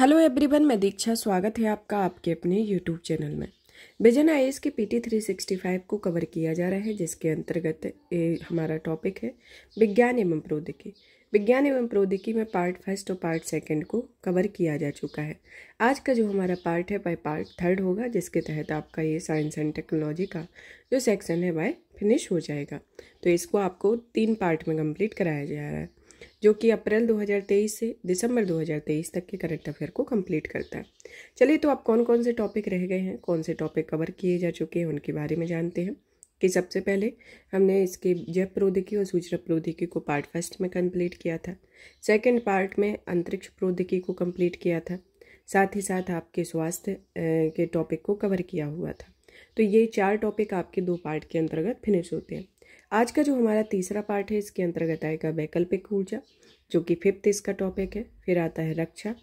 hello everyone मैं दीक्षा स्वागत है आपका आपके अपने यूट्यूब चैनल में विजन आई के P T three sixty five को कवर किया जा रहा है जिसके अंतर्गत ए, हमारा टॉपिक है विज्ञान एवं प्रौद्योगिकी विज्ञान एवं प्रौद्योगिकी में पार्ट फर्स्ट और पार्ट सेकंड को कवर किया जा चुका है आज का जो हमारा पार्ट है वह पार्ट थर्ड होगा जिसके तहत आपका ये साइंस एंड टेक्नोलॉजी का जो सेक्शन है वह फिनिश हो जाएगा तो इसको आपको तीन पार्ट में कंप्लीट कराया जा रहा है जो कि अप्रैल 2023 से दिसंबर 2023 तक के करंट अफेयर को कंप्लीट करता है चलिए तो आप कौन कौन से टॉपिक रह गए हैं कौन से टॉपिक कवर किए जा चुके हैं उनके बारे में जानते हैं कि सबसे पहले हमने इसके जय प्रौद्योगिकी और सूचना प्रौद्योगिकी को पार्ट फर्स्ट में कंप्लीट किया था सेकेंड पार्ट में अंतरिक्ष प्रौद्योगिकी को कम्प्लीट किया था साथ ही साथ आपके स्वास्थ्य के टॉपिक को कवर किया हुआ था तो ये चार टॉपिक आपके दो पार्ट के अंतर्गत फिनिश होते हैं आज का जो हमारा तीसरा पार्ट है इसके अंतर्गत आएगा वैकल्पिक ऊर्जा जो कि फिफ्थ इसका टॉपिक है फिर आता है रक्षा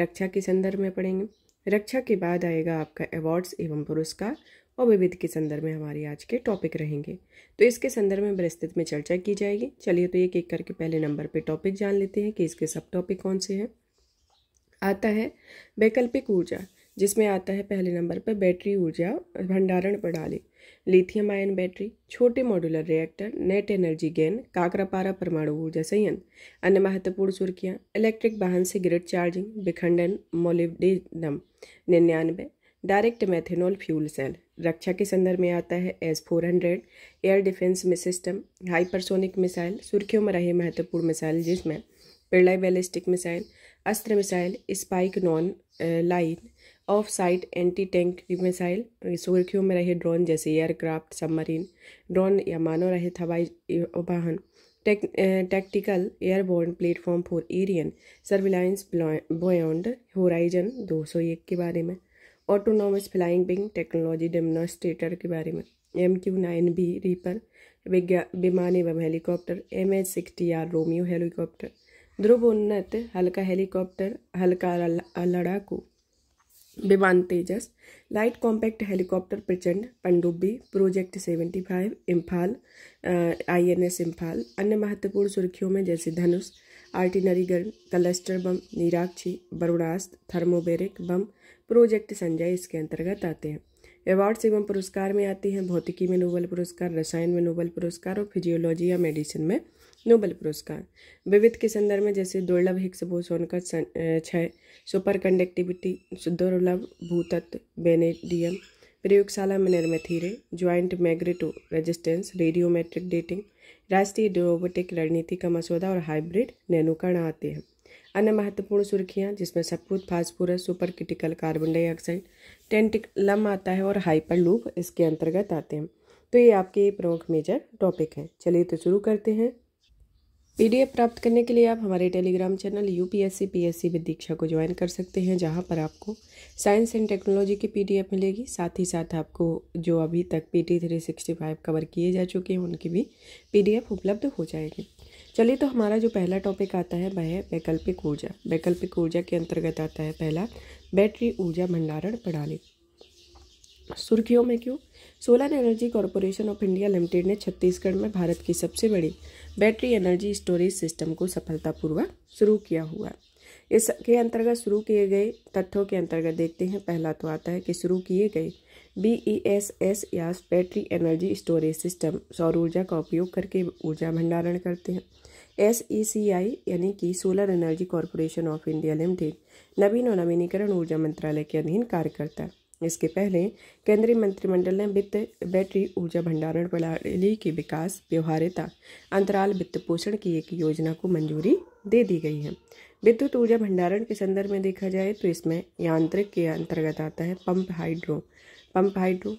रक्षा के संदर्भ में पढ़ेंगे रक्षा के बाद आएगा आपका अवार्ड्स एवं पुरस्कार और विविध के संदर्भ में हमारे आज के टॉपिक रहेंगे तो इसके संदर्भ में विस्तृत में चर्चा की जाएगी चलिए तो एक एक करके पहले नंबर पे टॉपिक जान लेते हैं कि इसके सब टॉपिक कौन से हैं आता है वैकल्पिक ऊर्जा जिसमें आता है पहले नंबर पर बैटरी ऊर्जा भंडारण प्रणाली लिथियम आयन बैटरी छोटे modular reactor net energy gain Kakrapar परमाणु ऊर्जा संयंत्र अन्य महत्वपूर्ण सुर्खियाँ इलेक्ट्रिक वाहन से ग्रिड चार्जिंग विखंडन मोलिडिनम निन्यानवे डायरेक्ट मैथेनॉल फ्यूल सेल रक्षा के संदर्भ में आता है S four hundred air defence में सिस्टम हाइपरसोनिक मिसाइल सुर्खियों में रहे महत्वपूर्ण मिसाइल जिसमें Pralay ballistic missile Astra missile spike non line of sight anti tank missile सुर्खियों में रहे ड्रोन जैसे एयरक्राफ्ट सबमरीन ड्रोन या मानव रहित हवाई वाहन tactical airborne platform for aerial surveillance beyond horizon 201 के बारे में autonomous flying wing technology demonstrator के बारे में M Q nine B reaper विमान एवं helicopter M H sixty R Romeo helicopter Dhruv उन्नत हल्का हेलीकॉप्टर हल्का लड़ाकू विमान तेजस लाइट कॉम्पैक्ट हेलीकॉप्टर प्रचंड पनडुब्बी project seventy five Imphal INS Imphal अन्य महत्वपूर्ण सुर्खियों में जैसे Dhanush artillery gun cluster bomb Neerakshi Varunastra thermobaric bomb project Sanjay इसके अंतर्गत आते हैं अवार्ड्स एवं पुरस्कार में आते हैं भौतिकी में नोबल पुरस्कार रसायन में नोबल पुरस्कार और फिजियोलॉजी या मेडिसिन में नोबल पुरस्कार विविध के संदर्भ में जैसे दुर्लभ हिक्स बोसोन का सुपर कंडक्टिविटी दुर्लभ भूतत्व बेनेडियम प्रयोगशाला में निर्मित हीरे giant magnetoresistance radiometric dating राष्ट्रीय रोबोटिक रणनीति का मसौदा और हाइब्रिड नैनुकरण आते हैं अन्य महत्वपूर्ण सुर्खियां जिसमें सपूत phosphorus supercritical carbon dioxide टेंटिकलम आता है और हाइपर लूप इसके अंतर्गत आते हैं तो ये आपके प्रमुख मेजर टॉपिक हैं चलिए तो शुरू करते हैं पीडीएफ प्राप्त करने के लिए आप हमारे Telegram channel UPSC PSC S Diksha को ज्वाइन कर सकते हैं जहां पर आपको साइंस एंड टेक्नोलॉजी की पीडीएफ मिलेगी साथ ही साथ आपको जो अभी तक PT three sixty five cover किए जा चुके हैं उनकी भी पीडीएफ उपलब्ध हो जाएगी चलिए तो हमारा जो पहला टॉपिक आता है वह है वैकल्पिक ऊर्जा वैकल्पिक ऊर्जा के अंतर्गत आता है पहला बैटरी ऊर्जा भंडारण प्रणाली सुर्खियों में क्यों solar energy corporation of India limited ने छत्तीसगढ़ में भारत की सबसे बड़ी बैटरी एनर्जी स्टोरेज सिस्टम को सफलतापूर्वक शुरू किया हुआ इस के अंतर्गत शुरू किए गए तथ्यों के अंतर्गत देखते हैं पहला तो आता है कि शुरू किए गए बी ई एस एस या बैटरी एनर्जी स्टोरेज सिस्टम सौर ऊर्जा का उपयोग करके ऊर्जा भंडारण करते हैं एस ई सी आई यानी कि solar energy corporation of India limited नवीन और नवीनीकरण ऊर्जा मंत्रालय के अधीन कार्य करता है इसके पहले केंद्रीय मंत्रिमंडल ने वित्त बैटरी ऊर्जा भंडारण प्रणाली के विकास व्यवहार्यता अंतराल वित्त पोषण की एक योजना को मंजूरी दे दी गई है विद्युत ऊर्जा भंडारण के संदर्भ में देखा जाए तो इसमें यांत्रिक के अंतर्गत आता है pump hydro pump hydro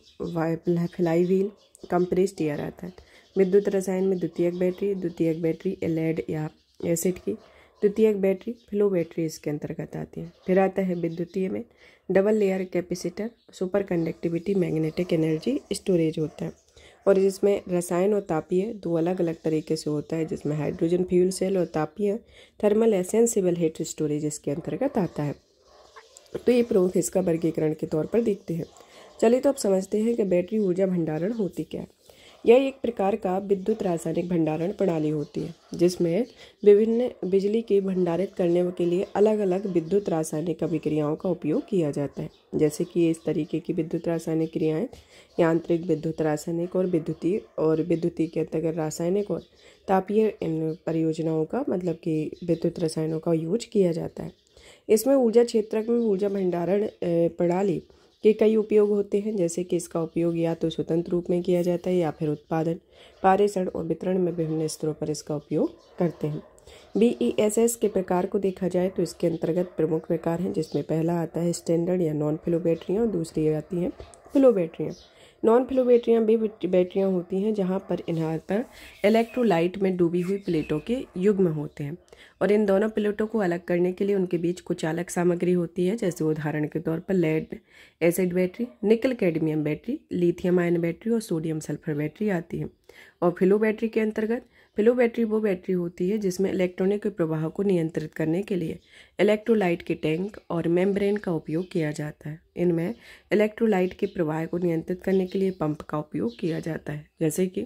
flywheel compressed air आता है विद्युत रसायन में द्वितीयक बैटरी द्वितीयक बैटरी एलेड या एसिड की द्वितीयक बैटरी फ्लो बैटरी इसके अंतर्गत आती है फिर आता है विद्युतीय में double layer capacitor superconductivity magnetic energy storage होता है और जिसमें रसायन और तापीय दो अलग अलग तरीके से होता है जिसमें हाइड्रोजन फ्यूल सेल और तापीय थर्मल एसेंसिबल हीट स्टोरेज इसके अंतर्गत आता है तो ये प्रमुख इसका वर्गीकरण के तौर पर देखते हैं चलिए तो आप समझते हैं कि बैटरी ऊर्जा भंडारण होती क्या है यह एक प्रकार का विद्युत रासायनिक भंडारण प्रणाली होती है जिसमें विभिन्न बिजली के भंडारित करने के लिए अलग अलग विद्युत रासायनिक अभिक्रियाओं का उपयोग किया जाता है जैसे कि इस तरीके की विद्युत रासायनिक क्रियाएं यांत्रिक विद्युत रासायनिक और विद्युतीय और विद्युतीय के अंतर्गत रासायनिक और तापीय इन परियोजनाओं का मतलब कि विद्युत रसायनों का यूज किया जाता है इसमें ऊर्जा क्षेत्र में ऊर्जा भंडारण प्रणाली के कई उपयोग होते हैं जैसे कि इसका उपयोग या तो स्वतंत्र रूप में किया जाता है या फिर उत्पादन पारेषण और वितरण में विभिन्न स्तरों पर इसका उपयोग करते हैं बी ई एस एस के प्रकार को देखा जाए तो इसके अंतर्गत प्रमुख प्रकार हैं जिसमें पहला आता है स्टैंडर्ड या नॉन फिलो बैटरियाँ और दूसरी आती हैं फिलो बैटरियाँ नॉन बैटरियाँ भी बैटरियाँ होती हैं जहाँ पर इन्हार पर इलेक्ट्रोलाइट में डूबी हुई प्लेटों के युग्म होते हैं और इन दोनों प्लेटों को अलग करने के लिए उनके बीच कुछ अलग सामग्री होती है जैसे उदाहरण के तौर पर lead acid battery nickel cadmium battery lithium ion battery और सोडियम सल्फर बैटरी आती है और फिलो बैटरी के अंतर्गत पिलो बैटरी वो बैटरी होती है जिसमें इलेक्ट्रॉनिक के प्रवाह को नियंत्रित करने के लिए इलेक्ट्रोलाइट के टैंक और मेम्ब्रेन का उपयोग किया जाता है इनमें इलेक्ट्रोलाइट के प्रवाह को नियंत्रित करने के लिए पंप का उपयोग किया जाता है जैसे कि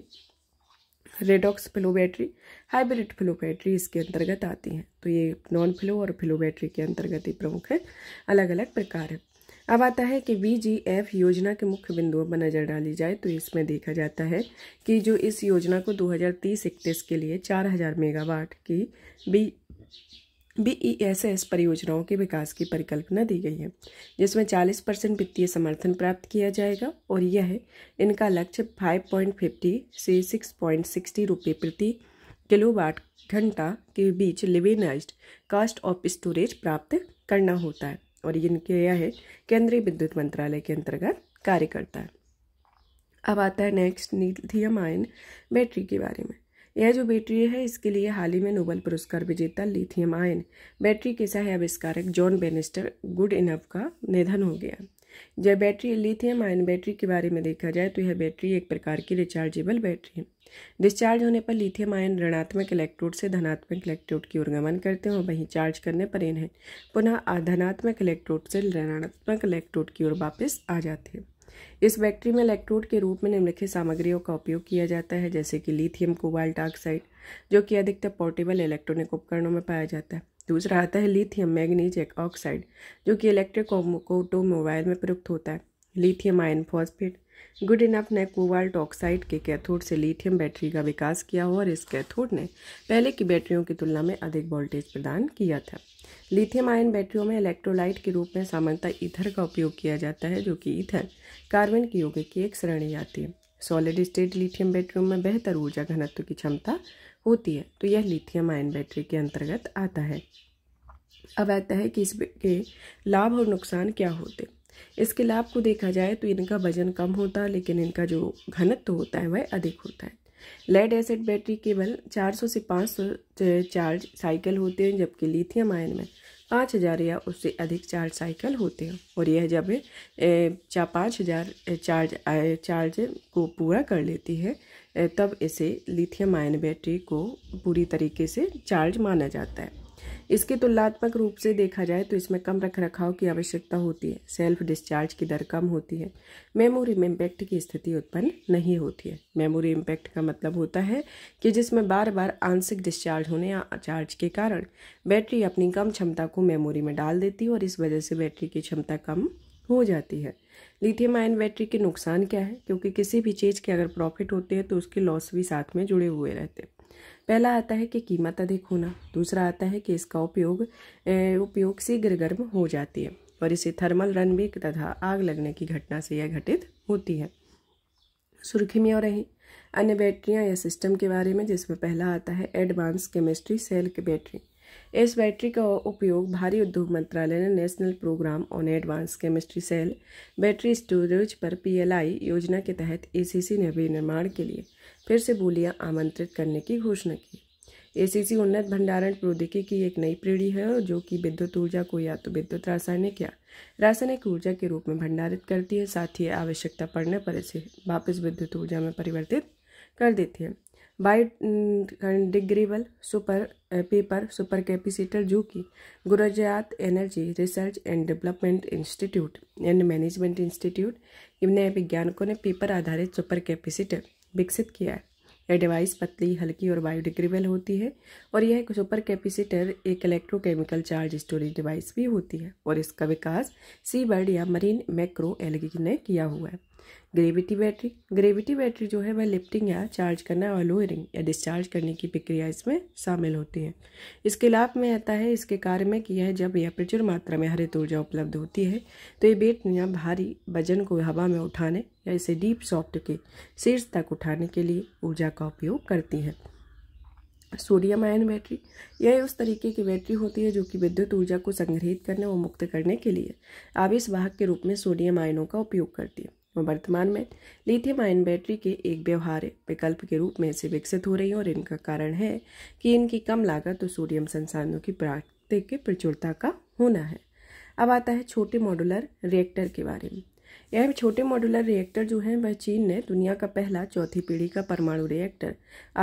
redox flow battery hybrid flow battery इसके अंतर्गत आती हैं तो ये नॉन फ्लो और फिलो बैटरी के अंतर्गत ही प्रमुख है अलग अलग प्रकार है अब आता है कि वीजीएफ योजना के मुख्य बिंदुओं पर नज़र डाली जाए तो इसमें देखा जाता है कि जो इस योजना को 2030 हज़ार के लिए 4000 मेगावाट की बी बीईएसएस e परियोजनाओं के विकास की परिकल्पना दी गई है जिसमें 40 परसेंट वित्तीय समर्थन प्राप्त किया जाएगा और यह इनका लक्ष्य 5.50 से 6.60 रुपये प्रति किलोवाट घंटा के बीच लिविनाइज कास्ट ऑफ स्टोरेज प्राप्त करना होता है और ये क्या है केंद्रीय विद्युत मंत्रालय के अंतर्गत कार्य करता है अब आता है नेक्स्ट लिथियम आयन बैटरी के बारे में यह जो बैटरी है इसके लिए हाल ही में नोबल पुरस्कार विजेता लिथियम आयन बैटरी के सह आविष्कारक जॉन बेनिस्टर गुड इनफ का निधन हो गया जब बैटरी लिथियम आयन बैटरी के बारे में देखा जाए तो यह बैटरी एक प्रकार की रिचार्जेबल बैटरी है डिस्चार्ज होने पर लिथियम आयन ऋणात्मक इलेक्ट्रोड से धनात्मक इलेक्ट्रोड की ओर गमन करते हैं और वहीं चार्ज करने पर इन्हें पुनः धनात्मक इलेक्ट्रोड से ऋणात्मक इलेक्ट्रोड की ओर वापस आ जाते हैं इस बैटरी में इलेक्ट्रोड के रूप में निम्नलिखित सामग्रियों का उपयोग किया जाता है जैसे कि लिथियम कोबाल्ट ऑक्साइड जो कि अधिकतर पोर्टेबल इलेक्ट्रॉनिक उपकरणों में पाया जाता है दूसरा आता है लिथियम मैग्नीज ऑक्साइड जो कि इलेक्ट्रिक ऑटोमोबाइल में प्रयुक्त होता है lithium ion phosphate good enough ने कोवाल्ट ऑक्साइड के कैथोड से लिथियम बैटरी का विकास किया हो और इस कैथोड ने पहले की बैटरियों की तुलना में अधिक वोल्टेज प्रदान किया था लिथियम आयन बैटरियों में इलेक्ट्रोलाइट के रूप में सामान्यतः ईथर का उपयोग किया जाता है जो कि ईथर कार्बन की योग की एक श्रेणी आती है सॉलिड स्टेट लिथियम बैटरियों में बेहतर ऊर्जा घनत्व की क्षमता होती है तो यह लिथियम आयन बैटरी के अंतर्गत आता है अब आता है कि इसके लाभ और नुकसान क्या होते इसके लाभ को देखा जाए तो इनका वजन कम होता है लेकिन इनका जो घनत्व होता है वह अधिक होता है लेड एसिड बैटरी केवल 400 से 500 चार्ज साइकिल होते हैं जबकि लिथियम आयन में 5000 या उससे अधिक चार्ज साइकिल होते हैं और यह जब चार पाँच हज़ार चार्ज चार्ज को पूरा कर लेती है तब इसे लिथियम आयन बैटरी को पूरी तरीके से चार्ज माना जाता है इसके तुलनात्मक रूप से देखा जाए तो इसमें कम रख रखाव की आवश्यकता होती है सेल्फ डिस्चार्ज की दर कम होती है मेमोरी में इम्पैक्ट की स्थिति उत्पन्न नहीं होती है मेमोरी इम्पैक्ट का मतलब होता है कि जिसमें बार बार आंशिक डिस्चार्ज होने या चार्ज के कारण बैटरी अपनी कम क्षमता को मेमोरी में डाल देती है और इस वजह से बैटरी की क्षमता कम हो जाती है लिथियम आयन बैटरी के नुकसान क्या है क्योंकि किसी भी चीज़ के अगर प्रॉफिट होते हैं तो उसके लॉस भी साथ में जुड़े हुए रहते हैं पहला आता है कि कीमत अधिक होना दूसरा आता है कि इसका उपयोग उपयोग शीघ्र गर्म हो जाती है और इसे थर्मल रन भी तथा आग लगने की घटना से यह घटित होती है सुर्खी में और रही अन्य बैटरियां या सिस्टम के बारे में जिसमें पहला आता है एडवांस केमिस्ट्री सेल की के बैटरी इस बैटरी का उपयोग भारी उद्योग मंत्रालय ने national programme on advance chemistry cell battery storage पर पीएलआई योजना के तहत एसीसी ने विनिर्माण के लिए फिर से बोलियां आमंत्रित करने की घोषणा की एसीसी उन्नत भंडारण प्रौद्योगिकी की एक नई पीढ़ी है जो कि विद्युत ऊर्जा को या तो विद्युत रासायनिक या रासायनिक ऊर्जा के रूप में भंडारित करती है साथ ही आवश्यकता पड़ने पर इसे वापस विद्युत ऊर्जा में परिवर्तित कर देती है degradable super paper supercapacitor जो कि Gujarat energy research and development institute and management institute इन वैज्ञानिकों ने पेपर आधारित सुपर कैपेसिटर विकसित किया है यह डिवाइस पतली हल्की और बायोडिग्रेबल होती है और यह एक सुपर कैपेसिटर एक इलेक्ट्रोकेमिकल चार्ज स्टोरेज डिवाइस भी होती है और इसका विकास सी बर्ड या मरीन मैक्रो एलगी ने किया हुआ है ग्रेविटी बैटरी ग्रेविटी बैटरी जो है वह लिफ्टिंग या चार्ज करना और लोअरिंग या डिस्चार्ज करने की प्रक्रिया इसमें शामिल होती है इसके लाभ में आता है इसके कार्य में कि यह जब यह प्रचुर मात्रा में हरित ऊर्जा उपलब्ध होती है तो ये बैटरियाँ भारी वजन को हवा में उठाने या इसे डीप सॉफ्ट के शीर्ष तक उठाने के लिए ऊर्जा का उपयोग करती हैं सोडियम आयन बैटरी यह उस तरीके की बैटरी होती है जो कि विद्युत ऊर्जा को संग्रहित करने और मुक्त करने के लिए आवेश वाहक के रूप में सोडियम आयनों का उपयोग करती है वर्तमान में लिथियम आयन बैटरी के एक व्यवहार विकल्प के रूप में से विकसित हो रही है और इनका कारण है कि इनकी कम लागत तो सोडियम संसाधनों की प्राकृतिक प्रचुरता का होना है अब आता है छोटे मॉडुलर रिएक्टर के बारे में यह छोटे मॉडुलर रिएक्टर जो हैं वह चीन ने दुनिया का पहला चौथी पीढ़ी का परमाणु रिएक्टर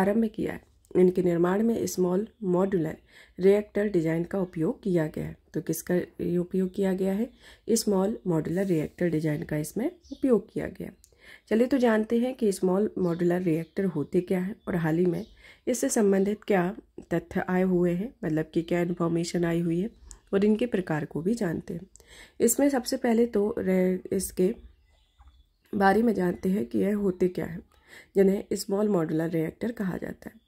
आरंभ किया है इनके निर्माण में स्मॉल मॉड्यूलर रिएक्टर डिजाइन का उपयोग किया गया है तो किसका उपयोग किया गया है स्मॉल मॉड्यूलर रिएक्टर डिजाइन का इसमें उपयोग किया गया चलिए तो जानते हैं कि स्मॉल मॉड्यूलर रिएक्टर होते क्या हैं और हाल ही में इससे संबंधित क्या तथ्य आए हुए हैं मतलब कि क्या इन्फॉर्मेशन आई हुई है और इनके प्रकार को भी जानते हैं इसमें सबसे पहले तो इसके बारे में जानते हैं कि यह होते क्या है जिन्हें स्मॉल मॉड्यूलर रिएक्टर कहा जाता है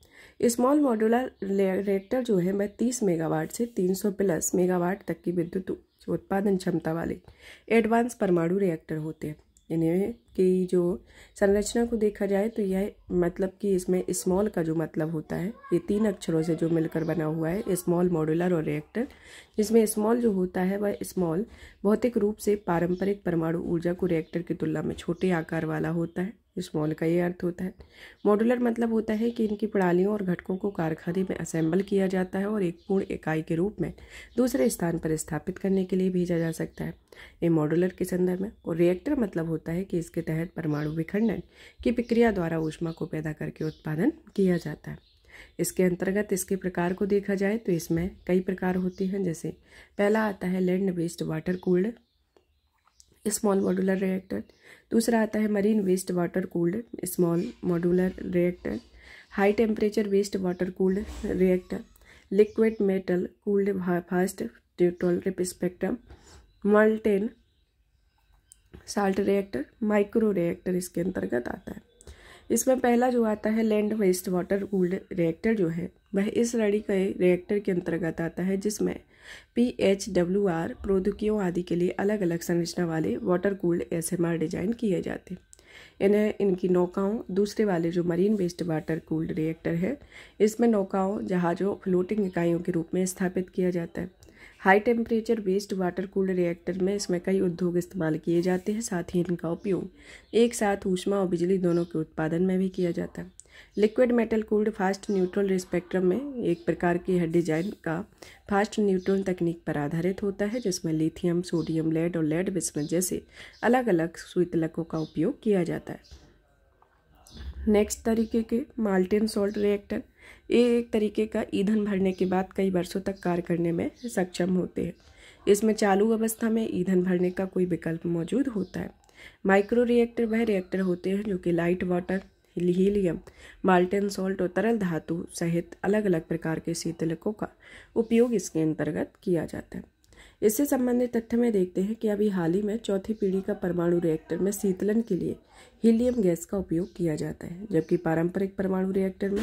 स्मॉल मॉड्यूलर रिएक्टर जो है वह 30 मेगावाट से 300 प्लस मेगावाट तक की विद्युत उत्पादन क्षमता वाले एडवांस परमाणु रिएक्टर होते हैं इन्हें की जो संरचना को देखा जाए तो यह मतलब कि इसमें स्मॉल का जो मतलब होता है ये तीन अक्षरों से जो मिलकर बना हुआ है स्मॉल मॉड्यूलर और रिएक्टर जिसमें स्मॉल जो होता है वह स्मॉल भौतिक रूप से पारंपरिक परमाणु ऊर्जा को रिएक्टर की तुलना में छोटे आकार वाला होता है स्मॉल का ये अर्थ होता है मॉडुलर मतलब होता है कि इनकी प्रणालियों और घटकों को कारखाने में असेंबल किया जाता है और एक पूर्ण इकाई के रूप में दूसरे स्थान पर स्थापित करने के लिए भेजा जा सकता है ये मॉडुलर के संदर्भ में और रिएक्टर मतलब होता है कि इसके तहत परमाणु विखंडन की प्रक्रिया द्वारा ऊष्मा को पैदा करके उत्पादन किया जाता है इसके अंतर्गत इसके प्रकार को देखा जाए तो इसमें कई प्रकार होते हैं जैसे पहला आता है land based water cooled small modular reactor दूसरा आता है marine based water cooled small modular reactor high temperature based water cooled reactor liquid metal cooled fast ट्यूटोलरिप spectrum molten salt reactor micro reactor इसके अंतर्गत आता है इसमें पहला जो आता है land based water cooled reactor जो है वह इस लड़ी का रिएक्टर के अंतर्गत आता है जिसमें पी एच डब्ल्यू आर प्रौद्योगिकियों आदि के लिए अलग अलग संरचना वाले water cooled S M R design किए जाते इन्हें इनकी नौकाओं दूसरे वाले जो marine based water cooled reactor है इसमें नौकाओं जहाज़ों फ्लोटिंग इकाइयों के रूप में स्थापित किया जाता है high temperature based water cooled reactor में इसमें कई उद्योग इस्तेमाल किए जाते हैं साथ ही इनका उपयोग एक साथ ऊष्मा और बिजली दोनों के उत्पादन में भी किया जाता है liquid metal cooled fast neutron spectrum में एक प्रकार की है डिजाइन का फास्ट न्यूट्रॉन तकनीक पर आधारित होता है जिसमें लिथियम सोडियम लेड और लेड बिस्मत जैसे अलग अलग सुतलकों का उपयोग किया जाता है नेक्स्ट तरीके के माल्टेन सॉल्ट रिएक्टर ये एक तरीके का ईंधन भरने के बाद कई वर्षों तक कार्य करने में सक्षम होते हैं इसमें चालू अवस्था में ईंधन भरने का कोई विकल्प मौजूद होता है माइक्रो रिएक्टर वह रिएक्टर होते हैं जो कि light water helium molten salt और तरल धातु सहित अलग अलग प्रकार के शीतलकों का उपयोग इसके अंतर्गत किया जाता है इससे संबंधित तथ्य में देखते हैं कि अभी हाल ही में चौथी पीढ़ी का परमाणु रिएक्टर में शीतलन के लिए हीलियम गैस का उपयोग किया जाता है जबकि पारंपरिक परमाणु रिएक्टर में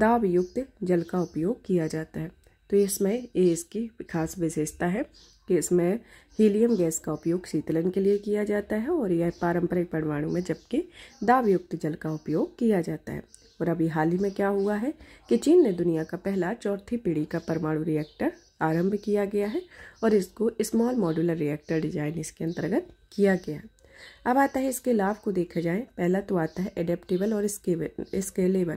दाब युक्त जल का उपयोग किया जाता है तो इसमें ये इसकी खास विशेषता है इसमें हीलियम गैस का उपयोग शीतलन के लिए किया जाता है और यह पारंपरिक परमाणु में जबकि दाबयुक्त जल का उपयोग किया जाता है और अभी हाल ही में क्या हुआ है कि चीन ने दुनिया का पहला चौथी पीढ़ी का परमाणु रिएक्टर आरंभ किया गया है और इसको स्मॉल मॉड्यूलर रिएक्टर डिजाइन इसके अंतर्गत किया गया है अब आता है इसके लाभ को देखा जाए पहला तो आता है एडेप्टेबल और स्केलेबल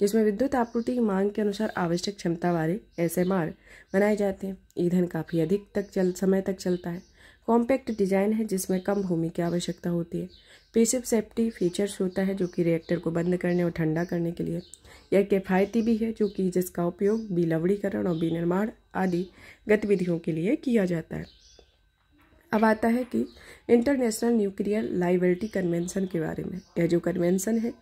जिसमें विद्युत आपूर्ति की मांग के अनुसार आवश्यक क्षमता वाले एस बनाए जाते हैं ईंधन काफ़ी अधिक तक चल समय तक चलता है कॉम्पैक्ट डिजाइन है जिसमें कम भूमि की आवश्यकता होती है पेसिव सेफ्टी फीचर्स होता है जो कि रिएक्टर को बंद करने और ठंडा करने के लिए यह किफ़ायती भी है जो कि जिसका उपयोग बिलवड़ीकरण और विनिर्माण आदि गतिविधियों के लिए किया जाता है अब आता है कि इंटरनेशनल न्यूक्लियर लाइबिलिटी कन्वेंशन के बारे में यह जो कन्वेंशन है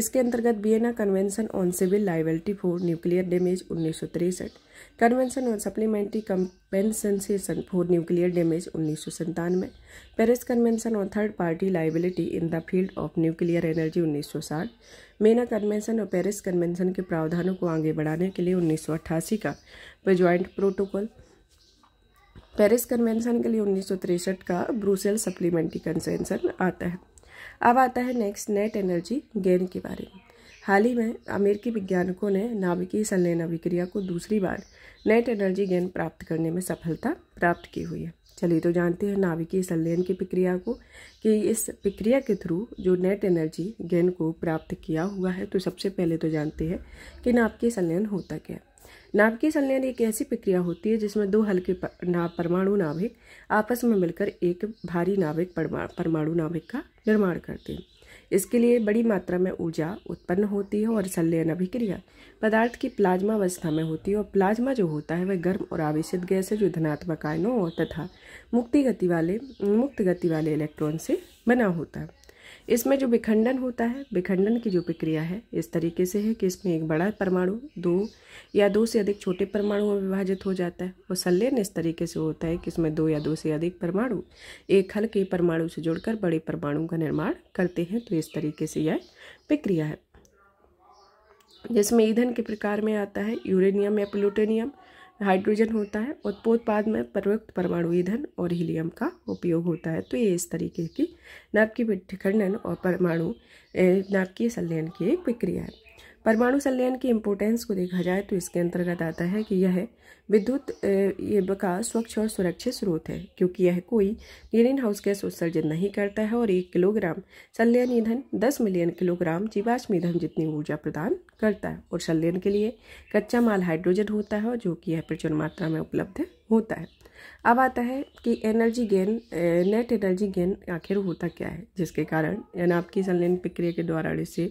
इसके अंतर्गत Vienna convention on civil liability for nuclear damage उन्नीस सौ तिरसठ convention on supplementary compensation for nuclear damage उन्नीस सौ संतानवे Paris convention on third party liability in the field of nuclear energy उन्नीस सौ साठ मेना कन्वेंशन और पेरिस कन्वेंशन के प्रावधानों को आगे बढ़ाने के लिए उन्नीस सौ अट्ठासी का ज्वाइंट प्रोटोकॉल पेरिस कन्वेंशन के लिए उन्नीस का ब्रूसेल सप्लीमेंट्री कन्वेंसन आता है अब आता है नेक्स्ट नेट एनर्जी गेन के बारे में हाल ही में अमेरिकी वैज्ञानिकों ने नाभिकीय संलयन अभिक्रिया को दूसरी बार नेट एनर्जी गेन प्राप्त करने में सफलता प्राप्त की हुई है चलिए तो जानते हैं नाभिकीय संलयन की प्रक्रिया को कि इस प्रक्रिया के थ्रू जो नेट एनर्जी गेन को प्राप्त किया हुआ है तो सबसे पहले तो जानते हैं कि नाभिकीय संलयन होता क्या है नाभिकीय संलयन एक ऐसी प्रक्रिया होती है जिसमें दो हल्के परमाणु नाभिक आपस में मिलकर एक भारी नाभिक परमाणु नाभिक का निर्माण करते हैं इसके लिए बड़ी मात्रा में ऊर्जा उत्पन्न होती है और संलयन अभिक्रिया पदार्थ की प्लाज्मा अवस्था में होती है और प्लाज्मा जो होता है वह गर्म और आवेशित गैस है जो धनात्मक आयनों और तथा मुक्ति गति वाले मुक्त गति वाले इलेक्ट्रॉन से बना होता है इसमें जो विखंडन होता है विखंडन की जो प्रक्रिया है इस तरीके से है कि इसमें एक बड़ा परमाणु दो या दो से अधिक छोटे परमाणु में विभाजित हो जाता है और संलयन इस तरीके से होता है कि इसमें दो या दो से अधिक परमाणु एक हल्के परमाणु से जुड़कर बड़े परमाणु का निर्माण करते हैं तो इस तरीके से यह प्रक्रिया है जिसमें ईंधन के प्रकार में आता है यूरेनियम या प्लूटेनियम हाइड्रोजन होता है उत्पोत्पाद में प्रयुक्त परमाणु ईंधन और हीलियम का उपयोग होता है तो ये इस तरीके की नाभिकीय विखंडन और परमाणु नाभिकीय संलयन की एक प्रक्रिया है परमाणु संलयन की इम्पोर्टेंस को देखा जाए तो इसके अंतर्गत आता है कि यह विद्युत का स्वच्छ और सुरक्षित स्रोत है क्योंकि यह कोई ग्रीन हाउस गैस उत्सर्जन नहीं करता है और एक किलोग्राम संलयन ईंधन दस मिलियन किलोग्राम जीवाश्म ईंधन जितनी ऊर्जा प्रदान करता है और संलयन के लिए कच्चा माल हाइड्रोजन होता है जो कि यह प्रचुर मात्रा में उपलब्ध होता है अब आता है कि energy gain net energy gain आखिर होता क्या है जिसके कारण यानी आपकी संलयन प्रक्रिया के द्वारा इसे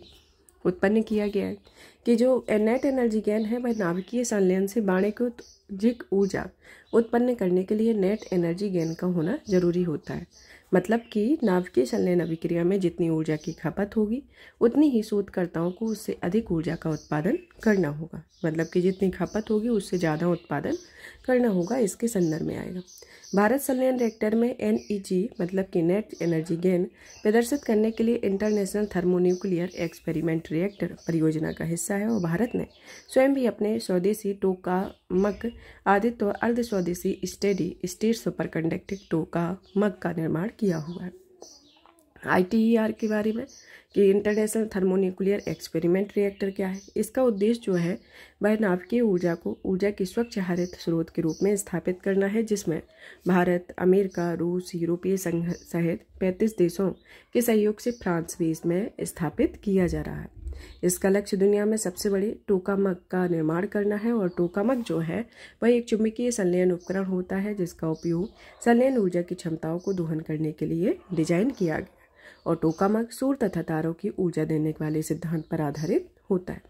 उत्पन्न किया गया है कि जो नेट एनर्जी ज्ञान है वह नाभिकीय संलयन से बाणे को जिक ऊर्जा उत्पन्न करने के लिए नेट एनर्जी गेन का होना जरूरी होता है मतलब कि नाभिकीय संलयन अभिक्रिया में जितनी ऊर्जा की खपत होगी उतनी ही शोधकर्ताओं को उससे अधिक ऊर्जा का उत्पादन करना होगा मतलब कि जितनी खपत होगी उससे ज़्यादा उत्पादन करना होगा इसके संदर्भ में आएगा भारत संलयन रिएक्टर में एन e मतलब कि नेट एनर्जी गेन प्रदर्शित करने के लिए इंटरनेशनल थर्मोन्यूक्लियर एक्सपेरिमेंट रिएक्टर परियोजना का हिस्सा है और भारत ने स्वयं भी अपने स्वदेशी टोकामक आदित्य अर्ध स्वदेशी स्टेडी स्टेट कंडक्टिव टू का मग का निर्माण किया हुआ है आईटीईआर e के बारे में कि इंटरनेशनल थर्मोन्यूक्लियर एक्सपेरिमेंट रिएक्टर क्या है इसका उद्देश्य जो है वह नाभिकीय ऊर्जा को ऊर्जा के स्वच्छ हरित स्रोत के रूप में स्थापित करना है जिसमें भारत अमेरिका रूस यूरोपीय संघ सहित 35 देशों के सहयोग से फ्रांस भी इसमें स्थापित किया जा रहा है इसका लक्ष्य दुनिया में सबसे बड़े टोकामक का निर्माण करना है और टोकामक जो है वह एक चुंबकीय संलयन उपकरण होता है जिसका उपयोग संलयन ऊर्जा की क्षमताओं को दोहन करने के लिए डिजाइन किया गया और टोकामक सूर्य तथा तारों की ऊर्जा देने वाले सिद्धांत पर आधारित होता है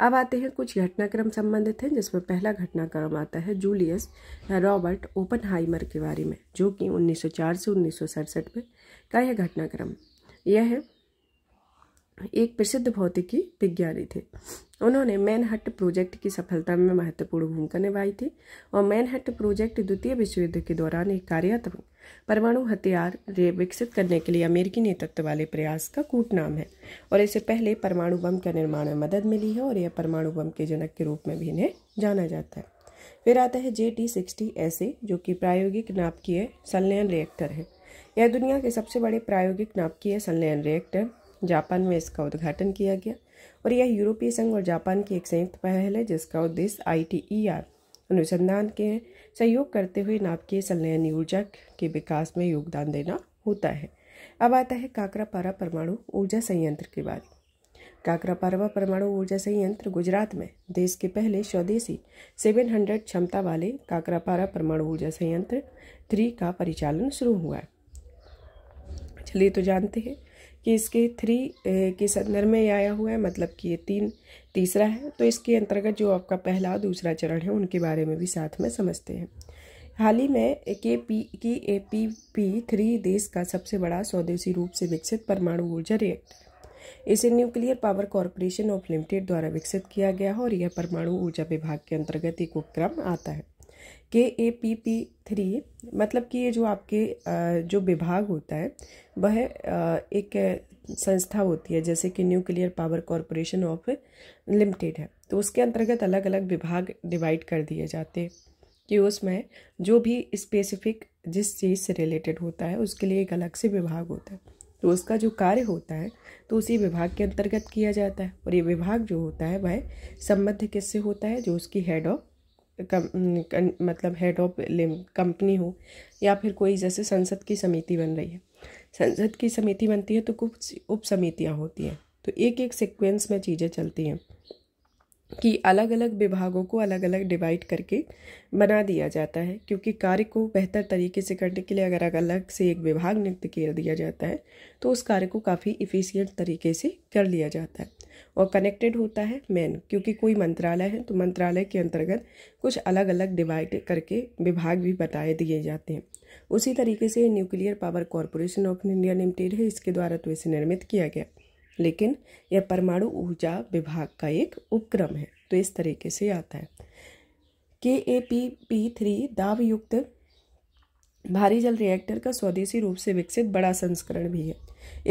अब आते हैं कुछ घटनाक्रम संबंधित हैं जिसमें पहला घटनाक्रम आता है जूलियस रॉबर्ट हाइमर के बारे में जो कि 1904 से उन्नीस में का यह घटनाक्रम यह है एक प्रसिद्ध भौतिकी विज्ञानी थे उन्होंने मैनहट प्रोजेक्ट की सफलता में महत्वपूर्ण भूमिका निभाई थी और मैनहट्ट प्रोजेक्ट द्वितीय विश्व युद्ध के दौरान एक कार्यात्मक परमाणु हथियार विकसित करने के लिए अमेरिकी नेतृत्व वाले प्रयास का कूट नाम है और इससे पहले परमाणु बम के निर्माण में मदद मिली है और यह परमाणु बम के जनक के रूप में भी इन्हें जाना जाता है फिर आता है जे टी सिक्सटी ऐसे जो कि प्रायोगिक नापकीय संलयन रिएक्टर है यह दुनिया के सबसे बड़े प्रायोगिक नापकीय संलयन रिएक्टर जापान में इसका उद्घाटन किया गया और यह यूरोपीय संघ और जापान की एक संयुक्त पहल है जिसका उद्देश्य आर e अनुसंधान के सहयोग करते हुए नाभिकीय संलयन ऊर्जा के विकास में योगदान देना होता है अब आता है काकरापारा परमाणु ऊर्जा संयंत्र के बारे काकरापारा परमाणु ऊर्जा संयंत्र गुजरात में देश के पहले स्वदेशी 700 क्षमता वाले काकरापारा परमाणु ऊर्जा संयंत्र थ्री का परिचालन शुरू हुआ है चलिए तो जानते हैं कि इसके थ्री के संदर्भ में आया हुआ है मतलब कि ये तीन तीसरा है तो इसके अंतर्गत जो आपका पहला और दूसरा चरण है उनके बारे में भी साथ में समझते हैं हाल ही में के पी की ए पी पी थ्री देश का सबसे बड़ा स्वदेशी रूप से विकसित परमाणु ऊर्जा रिएक्टर इसे nuclear power corporation of limited द्वारा विकसित किया गया है और यह परमाणु ऊर्जा विभाग के अंतर्गत एक उपक्रम आता है K A P P three मतलब कि ये जो आपके जो विभाग होता है वह एक संस्था होती है जैसे कि nuclear power corporation of limited है तो उसके अंतर्गत अलग अलग विभाग डिवाइड कर दिए जाते हैं कि उसमें जो भी स्पेसिफिक जिस चीज़ से रिलेटेड होता है उसके लिए एक अलग से विभाग होता है तो उसका जो कार्य होता है तो उसी विभाग के अंतर्गत किया जाता है और ये विभाग जो होता है वह संबद्ध किससे होता है जो उसकी हेड ऑफ कम, मतलब हेड ऑफ कंपनी हो या फिर कोई जैसे संसद की समिति बन रही है संसद की समिति बनती है तो कुछ उप समितियाँ होती हैं तो एक एक सीक्वेंस में चीज़ें चलती हैं कि अलग अलग विभागों को अलग अलग डिवाइड करके बना दिया जाता है क्योंकि कार्य को बेहतर तरीके से करने के लिए अगर अलग अलग से एक विभाग नियुक्त कर दिया जाता है तो उस कार्य को काफ़ी इफ़िशियंट तरीके से कर लिया जाता है और कनेक्टेड होता है मैन क्योंकि कोई मंत्रालय है तो मंत्रालय के अंतर्गत कुछ अलग अलग डिवाइड करके विभाग भी बताए दिए जाते हैं उसी तरीके से nuclear power corporation of India limited है इसके द्वारा तो इसे निर्मित किया गया लेकिन यह परमाणु ऊर्जा विभाग का एक उपक्रम है तो इस तरीके से आता है K A P P three दावयुक्त भारी जल रिएक्टर का स्वदेशी रूप से विकसित बड़ा संस्करण भी है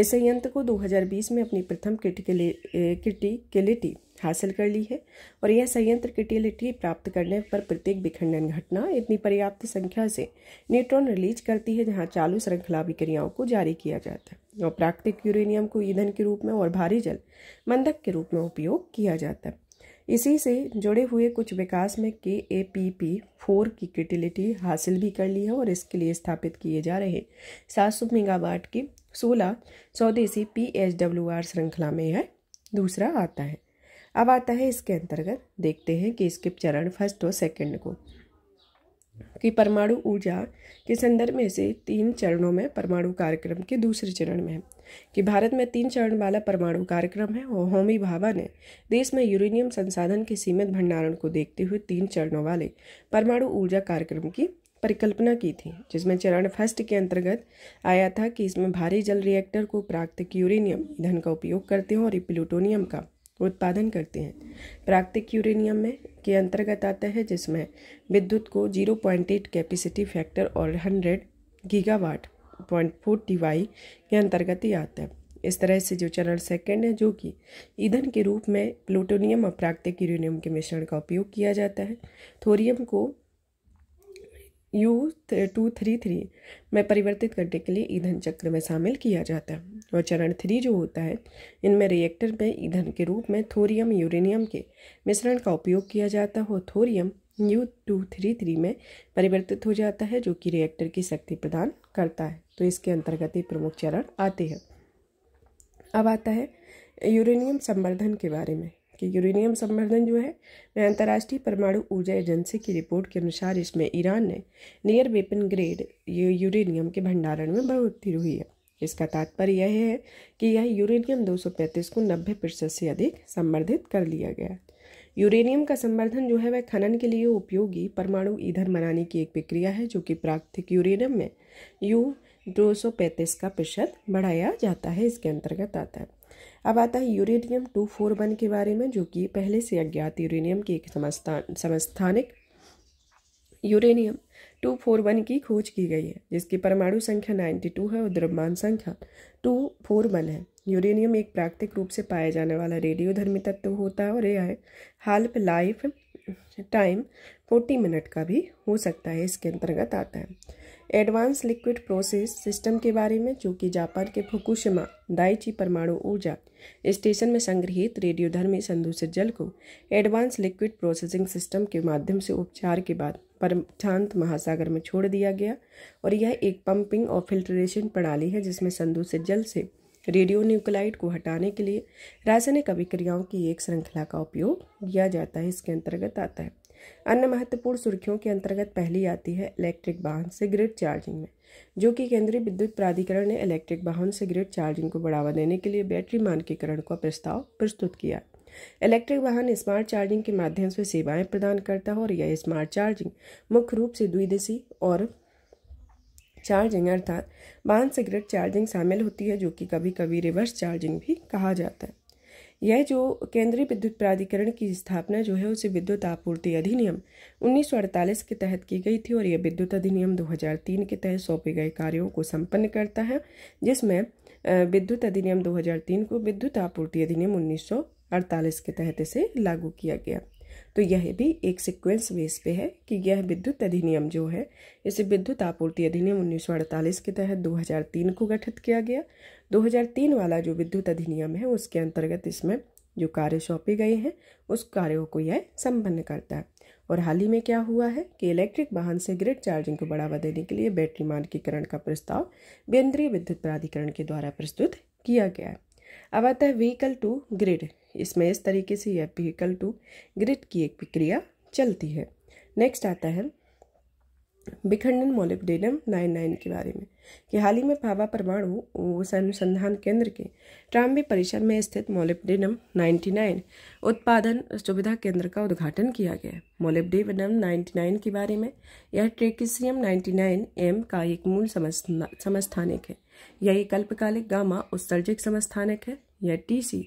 इस संयंत्र को 2020 में अपनी प्रथम क्रिटिकलिटी हासिल कर ली है और यह संयंत्र क्रिटिलिटी प्राप्त करने पर प्रत्येक विखंडन घटना इतनी पर्याप्त संख्या से न्यूट्रॉन रिलीज करती है जहां चालू श्रृंखला विक्रियाओं को जारी किया जाता है और प्राकृतिक यूरेनियम को ईंधन के रूप में और भारी जल मंदक के रूप में उपयोग किया जाता है इसी से जुड़े हुए कुछ विकास में के ए पी पी फोर की क्रिटिलिटी हासिल भी कर ली है और इसके लिए स्थापित किए जा रहे सात सौ मेगावाट की सोलह स्वदेशी पी एच डब्ल्यू आर श्रृंखला में है दूसरा आता है अब आता है इसके अंतर्गत देखते हैं कि इसके चरण फर्स्ट और सेकंड को कि परमाणु ऊर्जा के संदर्भ में से तीन चरणों में परमाणु कार्यक्रम के दूसरे चरण में है कि भारत में तीन चरण वाला परमाणु कार्यक्रम है और होमी भाभा ने देश में यूरेनियम संसाधन के सीमित भंडारण को देखते हुए तीन चरणों वाले परमाणु ऊर्जा कार्यक्रम की परिकल्पना की थी जिसमें चरण फर्स्ट के अंतर्गत आया था कि इसमें भारी जल रिएक्टर को प्राकृतिक यूरेनियम ईंधन का उपयोग करते हैं और प्लूटोनियम का उत्पादन करते हैं प्राकृतिक यूरेनियम में के अंतर्गत आता है जिसमें विद्युत को 0.8 कैपेसिटी फैक्टर और 100 गीगावाट पॉइंट फोर वाई के अंतर्गत ही आता है इस तरह से जो चरण सेकंड है जो कि ईंधन के रूप में प्लूटोनियम और प्राकृतिक यूरेनियम के मिश्रण का उपयोग किया जाता है थोरियम को यू टू थ्री थ्री में परिवर्तित करने के लिए ईंधन चक्र में शामिल किया जाता है और चरण थ्री जो होता है इनमें रिएक्टर में ईंधन के रूप में थोरियम यूरेनियम के मिश्रण का उपयोग किया जाता है और thorium U two three three में परिवर्तित हो जाता है जो कि रिएक्टर की शक्ति प्रदान करता है तो इसके अंतर्गत ही प्रमुख चरण आते हैं अब आता है यूरेनियम संवर्धन के बारे में कि यूरेनियम संवर्धन जो है वह अंतर्राष्ट्रीय परमाणु ऊर्जा एजेंसी की रिपोर्ट के अनुसार इसमें ईरान ने नियर वेपन ग्रेड ये यूरेनियम के भंडारण में बढ़ोतरी हुई है इसका तात्पर्य यह है कि यह यूरेनियम 235 को 90 प्रतिशत से अधिक संवर्धित कर लिया गया यूरेनियम का संवर्धन जो है वह खनन के लिए उपयोगी परमाणु ईंधन बनाने की एक प्रक्रिया है जो कि प्राकृतिक यूरेनियम में यू दो का प्रतिशत बढ़ाया जाता है इसके अंतर्गत आता है अब आता है यूरेनियम टू फोर वन के बारे में जो कि पहले से अज्ञात यूरेनियम के एक समस्थान समस्थानिक यूरेनियम टू फोर वन की खोज की गई है जिसकी परमाणु संख्या नाइन्टी टू है और द्रव्यमान संख्या टू फोर वन है यूरेनियम एक प्राकृतिक रूप से पाया जाने वाला रेडियोधर्मी तत्व होता है और यह half life time forty minute का भी हो सकता है इसके अंतर्गत आता है एडवांस लिक्विड प्रोसेस सिस्टम के बारे में जो कि जापान के फुकुशिमा दाइची परमाणु ऊर्जा स्टेशन में संग्रहित रेडियोधर्मी संदूषित जल को एडवांस लिक्विड प्रोसेसिंग सिस्टम के माध्यम से उपचार के बाद परमशांत महासागर में छोड़ दिया गया और यह एक पंपिंग और फिल्ट्रेशन प्रणाली है जिसमें संदूषित जल से रेडियो न्यूक्लाइड को हटाने के लिए रासायनिक अभिक्रियाओं की एक श्रृंखला का उपयोग किया जाता है इसके अंतर्गत आता है अन्य महत्वपूर्ण सुर्खियों के अंतर्गत पहली आती है इलेक्ट्रिक वाहन से ग्रिड चार्जिंग में जो कि केंद्रीय विद्युत प्राधिकरण ने इलेक्ट्रिक वाहन से ग्रिड चार्जिंग को बढ़ावा देने के लिए बैटरी मानकीकरण का प्रस्ताव प्रस्तुत किया इलेक्ट्रिक वाहन स्मार्ट चार्जिंग के माध्यम से सेवाएं प्रदान करता है और यह स्मार्ट चार्जिंग मुख्य रूप से द्विदेशी और चार्जिंग अर्थात वाहन से ग्रिड चार्जिंग शामिल होती है जो कि कभी कभी रिवर्स चार्जिंग भी कहा जाता है यह जो केंद्रीय विद्युत प्राधिकरण की स्थापना जो है उसे विद्युत आपूर्ति अधिनियम 1948 के तहत की गई थी और यह विद्युत अधिनियम 2003 के तहत सौंपे गए कार्यों को संपन्न करता है जिसमें विद्युत अधिनियम 2003 को विद्युत आपूर्ति अधिनियम 1948 के तहत इसे लागू किया गया तो यह भी एक सीक्वेंस बेस पे है कि यह विद्युत अधिनियम जो है इसे विद्युत आपूर्ति अधिनियम उन्नीस के तहत 2003 को गठित किया गया 2003 वाला जो विद्युत अधिनियम है उसके अंतर्गत इसमें जो कार्य सौंपे गए हैं उस कार्यों को यह संपन्न करता है और हाल ही में क्या हुआ है कि इलेक्ट्रिक वाहन से ग्रिड चार्जिंग को बढ़ावा देने के लिए बैटरी मानकीकरण का प्रस्ताव केंद्रीय विद्युत प्राधिकरण के द्वारा प्रस्तुत किया गया है अब आता है व्हीकल टू ग्रिड इसमें इस तरीके से यह व्हीकल टू ग्रिड की एक प्रक्रिया चलती है नेक्स्ट आता है बिखंडन मोलिब्डेनम नाइन नाइन के बारे में कि हाल ही में भाभा परमाणु अनुसंधान केंद्र के ट्राम्बे परिसर में स्थित मोलिब्डेनम 99 उत्पादन सुविधा केंद्र का उद्घाटन किया गया मोलिब्डेनम 99 के बारे में यह ट्रेकिसियम 99 एम का एक मूल समस्थानिक है यह एक अल्पकालिक गामा उत्सर्जक समस्थानिक है या टी सी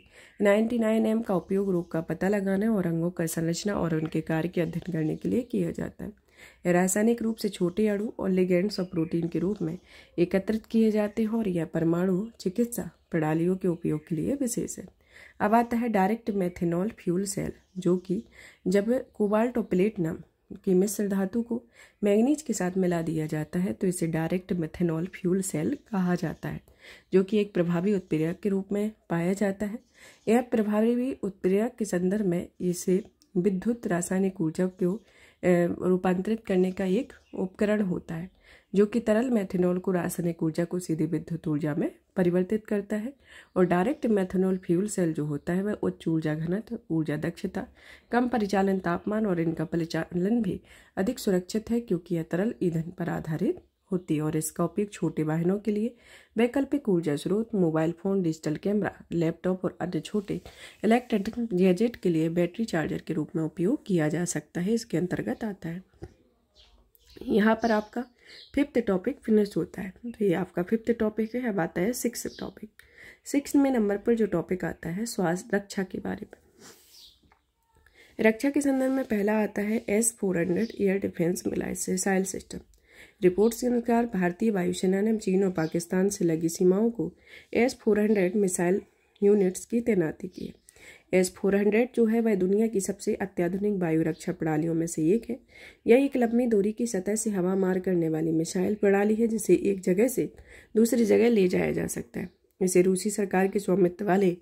एम का उपयोग रोग का पता लगाने और अंगों का संरचना और उनके कार्य के अध्ययन करने के लिए किया जाता है रासायनिक रूप से छोटे अणु और लिगेंड्स और प्रोटीन के रूप में एकत्रित किए जाते हैं और यह परमाणु चिकित्सा प्रणालियों के उपयोग के लिए विशेष है अब आता है डायरेक्ट मेथेनॉल फ्यूल सेल जो कि जब कोबाल्ट और प्लेटिनम की मिश्र धातु को मैग्नीज के साथ मिला दिया जाता है तो इसे डायरेक्ट मेथेनॉल फ्यूल सेल कहा जाता है जो कि एक प्रभावी उत्प्रेरक के रूप में पाया जाता है यह प्रभावी उत्प्रेरक के संदर्भ में इसे विद्युत रासायनिक ऊर्जा को रूपांतरित करने का एक उपकरण होता है जो कि तरल मेथेनॉल को रासायनिक ऊर्जा को सीधे विद्युत ऊर्जा में परिवर्तित करता है और डायरेक्ट मेथेनॉल फ्यूल सेल जो होता है वह उच्च ऊर्जा घनत्व ऊर्जा दक्षता कम परिचालन तापमान और इनका परिचालन भी अधिक सुरक्षित है क्योंकि यह तरल ईंधन पर आधारित होती है और इसका उपयोग छोटे वाहनों के लिए वैकल्पिक ऊर्जा स्रोत mobile phone digital camera laptop और अन्य छोटे इलेक्ट्रॉनिक गैजेट के लिए बैटरी चार्जर के रूप में उपयोग किया जा सकता है इसके अंतर्गत आता है यहाँ पर आपका फिफ्थ टॉपिक फिनिश होता है तो ये आपका फिफ्थ टॉपिक है अब आता है सिक्स टॉपिक सिक्स में नंबर पर जो टॉपिक आता है स्वास्थ्य रक्षा के बारे में रक्षा के संदर्भ में पहला आता है S four hundred air defence missile missile system reports के अनुसार भारतीय वायुसेना ने चीन और पाकिस्तान से लगी सीमाओं को S four hundred missile units की तैनाती की है एस फोर हंड्रेड जो है वह दुनिया की सबसे अत्याधुनिक वायु रक्षा प्रणालियों में से एक है यह एक लंबी दूरी की सतह से हवा मार करने वाली मिसाइल प्रणाली है जिसे एक जगह से दूसरी जगह ले जाया जा सकता है इसे रूसी सरकार के स्वामित्व वाले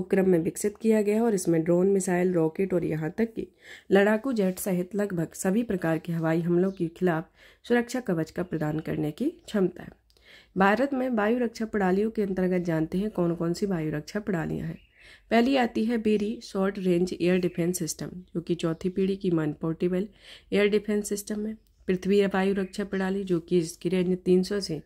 उपक्रम में विकसित किया गया और इसमें ड्रोन मिसाइल रॉकेट और यहाँ तक कि लड़ाकू जेट सहित लगभग सभी प्रकार के हवाई हमलों के खिलाफ सुरक्षा कवच का प्रदान करने की क्षमता है भारत में वायु रक्षा प्रणालियों के अंतर्गत जानते हैं कौन कौन सी वायु रक्षा प्रणालियाँ हैं पहली आती है very short range air defence system जो कि चौथी पीढ़ी की मन पोर्टेबल एयर डिफेंस सिस्टम है पृथ्वी वायु रक्षा प्रणाली जो कि इसकी रेंज 300 से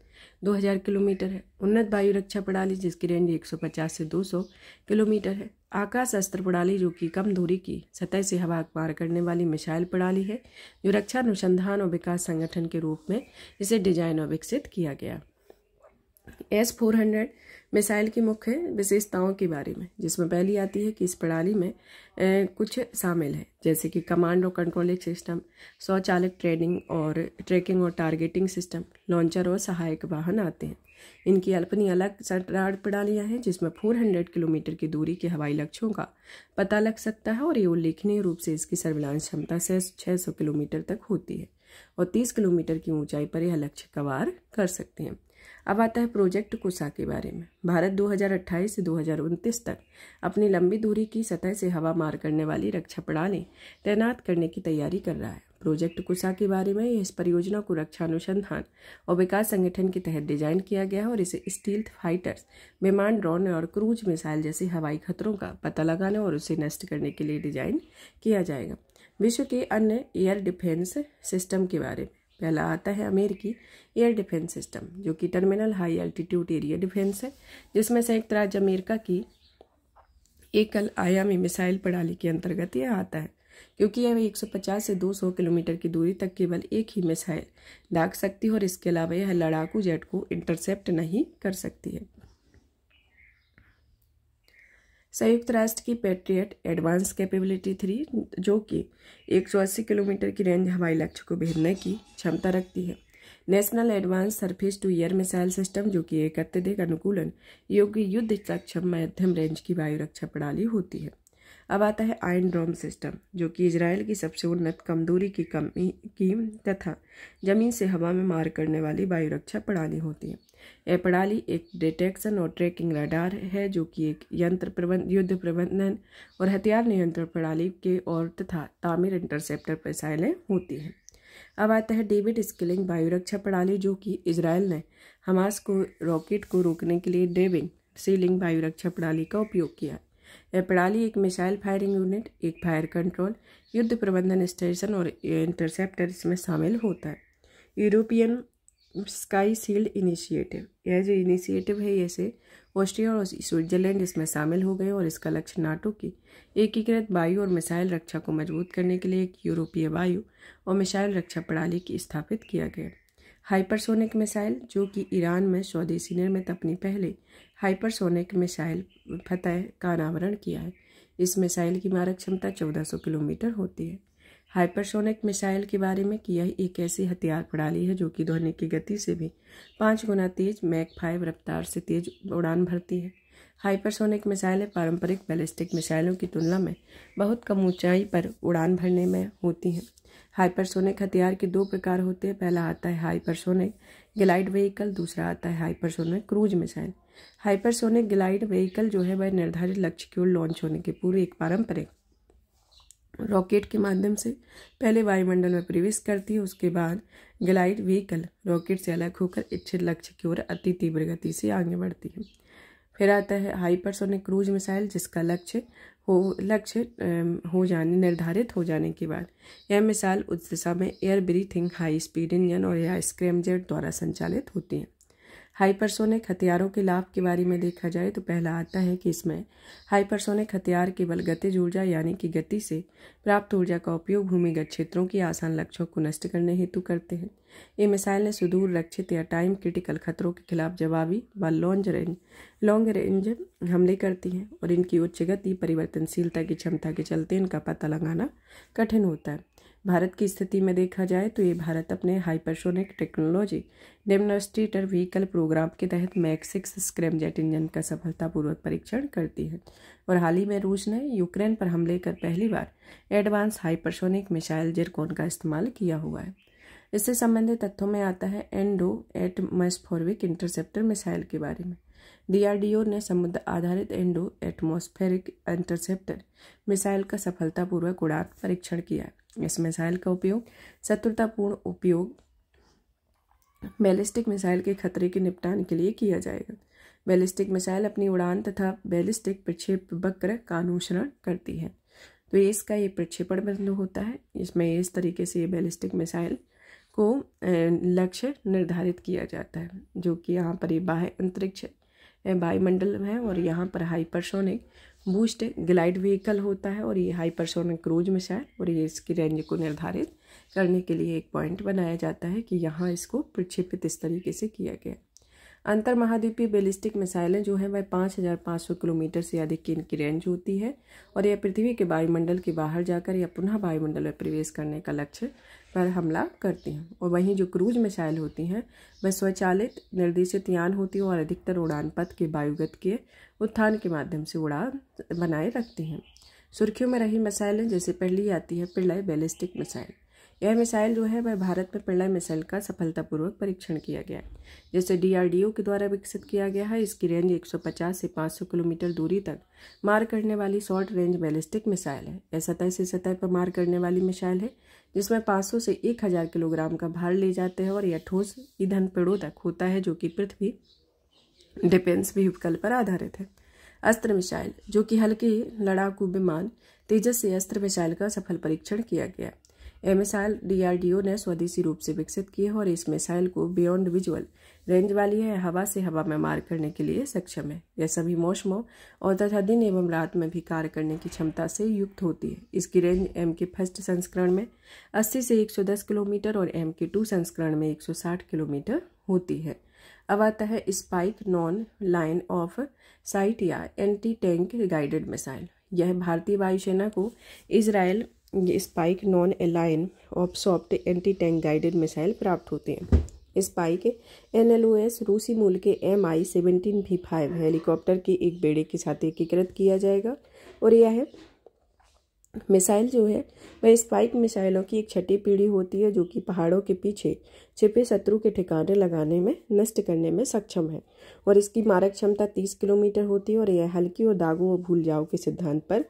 2000 किलोमीटर है उन्नत वायु रक्षा प्रणाली जिसकी रेंज 150 से 200 किलोमीटर है आकाश अस्त्र प्रणाली जो कि कम दूरी की सतह से हवा पार करने वाली मिसाइल प्रणाली है जो रक्षा अनुसंधान और विकास संगठन के रूप में इसे डिजाइन और विकसित किया गया एस फोर हंड्रेड मिसाइल की मुख्य विशेषताओं के बारे में जिसमें पहली आती है कि इस प्रणाली में ए, कुछ शामिल है जैसे कि कमांड और कंट्रोलिंग सिस्टम स्वचालित ट्रेनिंग और ट्रैकिंग और टारगेटिंग सिस्टम लॉन्चर और सहायक वाहन आते हैं इनकी अपनी अलग संचार प्रणालियाँ हैं जिसमें फोर हंड्रेड किलोमीटर की दूरी के हवाई लक्ष्यों का पता लग सकता है और ये उल्लेखनीय रूप से इसकी सर्विलांस क्षमता से सौ किलोमीटर तक होती है और तीस किलोमीटर की ऊंचाई पर यह लक्ष्य कवार कर सकते हैं अब आता है प्रोजेक्ट कुसा के बारे में भारत 2028 से 2029 तक अपनी लंबी दूरी की सतह से हवा मार करने वाली रक्षा प्रणाली तैनात करने की तैयारी कर रहा है प्रोजेक्ट कुसा के बारे में इस परियोजना को रक्षा अनुसंधान और विकास संगठन के तहत डिजाइन किया गया है और इसे स्टील फाइटर्स विमान ड्रोन और क्रूज मिसाइल जैसे हवाई खतरों का पता लगाने और उसे नष्ट करने के लिए डिजाइन किया जाएगा विश्व के अन्य एयर डिफेंस सिस्टम के बारे में पहला आता है अमेरिकी एयर डिफेंस सिस्टम जो कि terminal high altitude area defence है जिसमें संयुक्त राज्य अमेरिका की एकल आयामी मिसाइल प्रणाली के अंतर्गत यह आता है क्योंकि यह 150 से 200 किलोमीटर की दूरी तक केवल एक ही मिसाइल दाग सकती है और इसके अलावा यह लड़ाकू जेट को इंटरसेप्ट नहीं कर सकती है संयुक्त राष्ट्र की पेट्रियट एडवांस कैपेबिलिटी थ्री जो कि 180 किलोमीटर की रेंज हवाई लक्ष्य को भेदने की क्षमता रखती है national advance surface to air missile system जो कि एक अत्यधिक अनुकूलन योग्य युद्ध सक्षम मध्यम रेंज की वायु रक्षा प्रणाली होती है अब आता है आयन ड्रोम सिस्टम जो कि इसराइल की सबसे उन्नत कम दूरी की कमी की तथा जमीन से हवा में मार करने वाली वायु रक्षा प्रणाली होती है एपड़ाली एक डिटेक्शन और ट्रैकिंग रडार है जो कि एक यंत्र प्रबंध युद्ध प्रबंधन और हथियार नियंत्रण प्रणाली के और तथा तामिर इंटरसेप्टर मिसाइलें होती हैं अब आता है डेविड स्किलिंग वायुरक्षा प्रणाली जो कि इसराइल ने हमास को रॉकेट को रोकने के लिए डेविंग सीलिंग वायुरक्षा प्रणाली का उपयोग किया यह प्रणाली एक मिसाइल फायरिंग यूनिट एक फायर कंट्रोल युद्ध प्रबंधन स्टेशन और इंटरसेप्टर इसमें शामिल होता है यूरोपियन स्काई सील्ड इनिशिएटिव यह जो इनिशिएटिव है इसे ऑस्ट्रिया और स्विट्जरलैंड इसमें शामिल हो गए और इसका लक्ष्य नाटो की एकीकृत वायु और मिसाइल रक्षा को मजबूत करने के लिए एक यूरोपीय वायु और मिसाइल रक्षा प्रणाली की स्थापित किया गया हाइपरसोनिक मिसाइल जो कि ईरान में स्वदेशी निर्मित अपनी पहले हाइपरसोनिक मिसाइल फतेह का अनावरण किया है इस मिसाइल की मारक क्षमता 1400 किलोमीटर होती है हाइपरसोनिक मिसाइल के बारे में कि यह एक ऐसी हथियार प्रणाली है जो कि ध्वनि की गति से भी पाँच गुना तेज मैक फाइव रफ्तार से तेज उड़ान भरती है हाइपरसोनिक मिसाइलें पारंपरिक बैलिस्टिक मिसाइलों की तुलना में बहुत कम ऊंचाई पर उड़ान भरने में होती हैं हाइपरसोनिक हथियार के दो प्रकार होते हैं पहला आता है हाइपरसोनिक ग्लाइड व्हीकल दूसरा आता है hypersonic cruise missile hypersonic glide vehicle जो है वह निर्धारित लक्ष्य की ओर लॉन्च होने के पूर्व एक पारंपरिक रॉकेट के माध्यम से पहले वायुमंडल में प्रवेश करती है उसके बाद ग्लाइड व्हीकल रॉकेट से अलग होकर इच्छित लक्ष्य की ओर अति तीव्र गति से आगे बढ़ती है फिर आता है हाइपरसोनिक क्रूज मिसाइल जिसका लक्ष्य हो लक्ष्य हो जाने निर्धारित हो जाने के बाद यह मिसाइल उस दिशा में air breathing high speed engine और या स्क्रैमजेट द्वारा संचालित होती है हाइपरसोनिक हथियारों के लाभ के बारे में देखा जाए तो पहला आता है कि इसमें हाइपरसोनिक हथियार केवल गतिज ऊर्जा यानी कि गति से प्राप्त ऊर्जा का उपयोग भूमिगत क्षेत्रों की आसान लक्ष्यों को नष्ट करने हेतु करते हैं ये मिसाइलें सुदूर रक्षित या टाइम क्रिटिकल खतरों के खिलाफ जवाबी व लॉन्ज रेंज लॉन्ग रेंज हमले करती हैं और इनकी उच्च गति परिवर्तनशीलता की क्षमता के चलते इनका पता लगाना कठिन होता है भारत की स्थिति में देखा जाए तो ये भारत अपने hypersonic technology demonstrator vehicle programme के तहत Mach six scramjet engine का सफलतापूर्वक परीक्षण करती है और हाल ही में रूस ने यूक्रेन पर हमले कर पहली बार एडवांस हाइपरसोनिक मिसाइल जेरकोन का इस्तेमाल किया हुआ है इससे संबंधित तथ्यों में आता है एंडो एटमोस्फोरिक इंटरसेप्टर मिसाइल के बारे में डीआरडीओ ने समुद्र आधारित एंडो एटमोस्फेरिक इंटरसेप्टर मिसाइल का सफलतापूर्वक उड़ान परीक्षण किया है इस मिसाइल का उपयोग शत्रुतापूर्ण उपयोग बैलिस्टिक मिसाइल के खतरे के निपटान के लिए किया जाएगा बैलिस्टिक मिसाइल अपनी उड़ान तथा बैलिस्टिक प्रक्षेप वक्र का अनुसरण करती है तो ये इसका ये प्रक्षेपण बिंदु होता है इसमें इस तरीके से ये बैलिस्टिक मिसाइल को लक्ष्य निर्धारित किया जाता है जो कि यहाँ पर ये बाह्य अंतरिक्ष वायुमंडल है और यहाँ पर हाइपरसोनिक बूस्ट ग्लाइड व्हीकल होता है और ये हाइपरसोनिक क्रूज मिसाइल और ये इसकी रेंज को निर्धारित करने के लिए एक पॉइंट बनाया जाता है कि यहाँ इसको प्रक्षेपित इस तरीके से किया गया अंतर महाद्वीपीय बेलिस्टिक मिसाइलें जो हैं वह 5,500 किलोमीटर से अधिक की इनकी रेंज होती है और यह पृथ्वी के वायुमंडल के बाहर जाकर या पुनः वायुमंडल में प्रवेश करने का लक्ष्य पर हमला करती हैं और वहीं जो क्रूज मिसाइल होती हैं वह स्वचालित निर्देशित यान होती हैं और अधिकतर उड़ान पथ के वायुगत के उत्थान के माध्यम से उड़ान बनाए रखती हैं सुर्खियों में रही मिसाइलें जैसे पहली आती है पिल्लय बैलिस्टिक मिसाइल यह मिसाइल जो है वह भारत में पिल्लय मिसाइल का सफलतापूर्वक परीक्षण किया गया है जैसे डीआरडीओ के द्वारा विकसित किया गया है इसकी रेंज 150 से 500 किलोमीटर दूरी तक मार करने वाली शॉर्ट रेंज बैलिस्टिक मिसाइल है यह सतह से सतह पर मार करने वाली मिसाइल है जिसमें 500 से 1000 किलोग्राम का भार ले जाते हैं और यह ठोस ईंधन पेड़ों तक होता है जो कि पृथ्वी डिफेंस व्हीकल पर आधारित है अस्त्र मिसाइल जो कि हल्के लड़ाकू विमान तेजस से अस्त्र मिसाइल का सफल परीक्षण किया गया यह मिसाइल डीआरडीओ ने स्वदेशी रूप से विकसित की है और इस मिसाइल को बियॉन्ड विजुअल रेंज वाली है हवा से हवा में मार करने के लिए सक्षम है यह सभी मौसमों और तथा दिन एवं रात में भी कार्य करने की क्षमता से युक्त होती है इसकी रेंज एम के फर्स्ट संस्करण में 80 से 110 किलोमीटर और एम के टू संस्करण में 160 किलोमीटर होती है अब आता है spike non line of sight या एंटी टैंक गाइडेड मिसाइल यह भारतीय वायुसेना को Israel spike non line of sight anti tank guided missile प्राप्त होती हैं spike N L O S रूसी मूल के M I seventeen V five helicopter के एक बेड़े के साथ एकीकृत किया जाएगा और यह है मिसाइल जो है वह स्पाइक मिसाइलों की एक छठी पीढ़ी होती है जो कि पहाड़ों के पीछे छिपे शत्रु के ठिकाने लगाने में नष्ट करने में सक्षम है और इसकी मारक क्षमता तीस किलोमीटर होती है और यह हल्की और दागों और भूल जाओ के सिद्धांत पर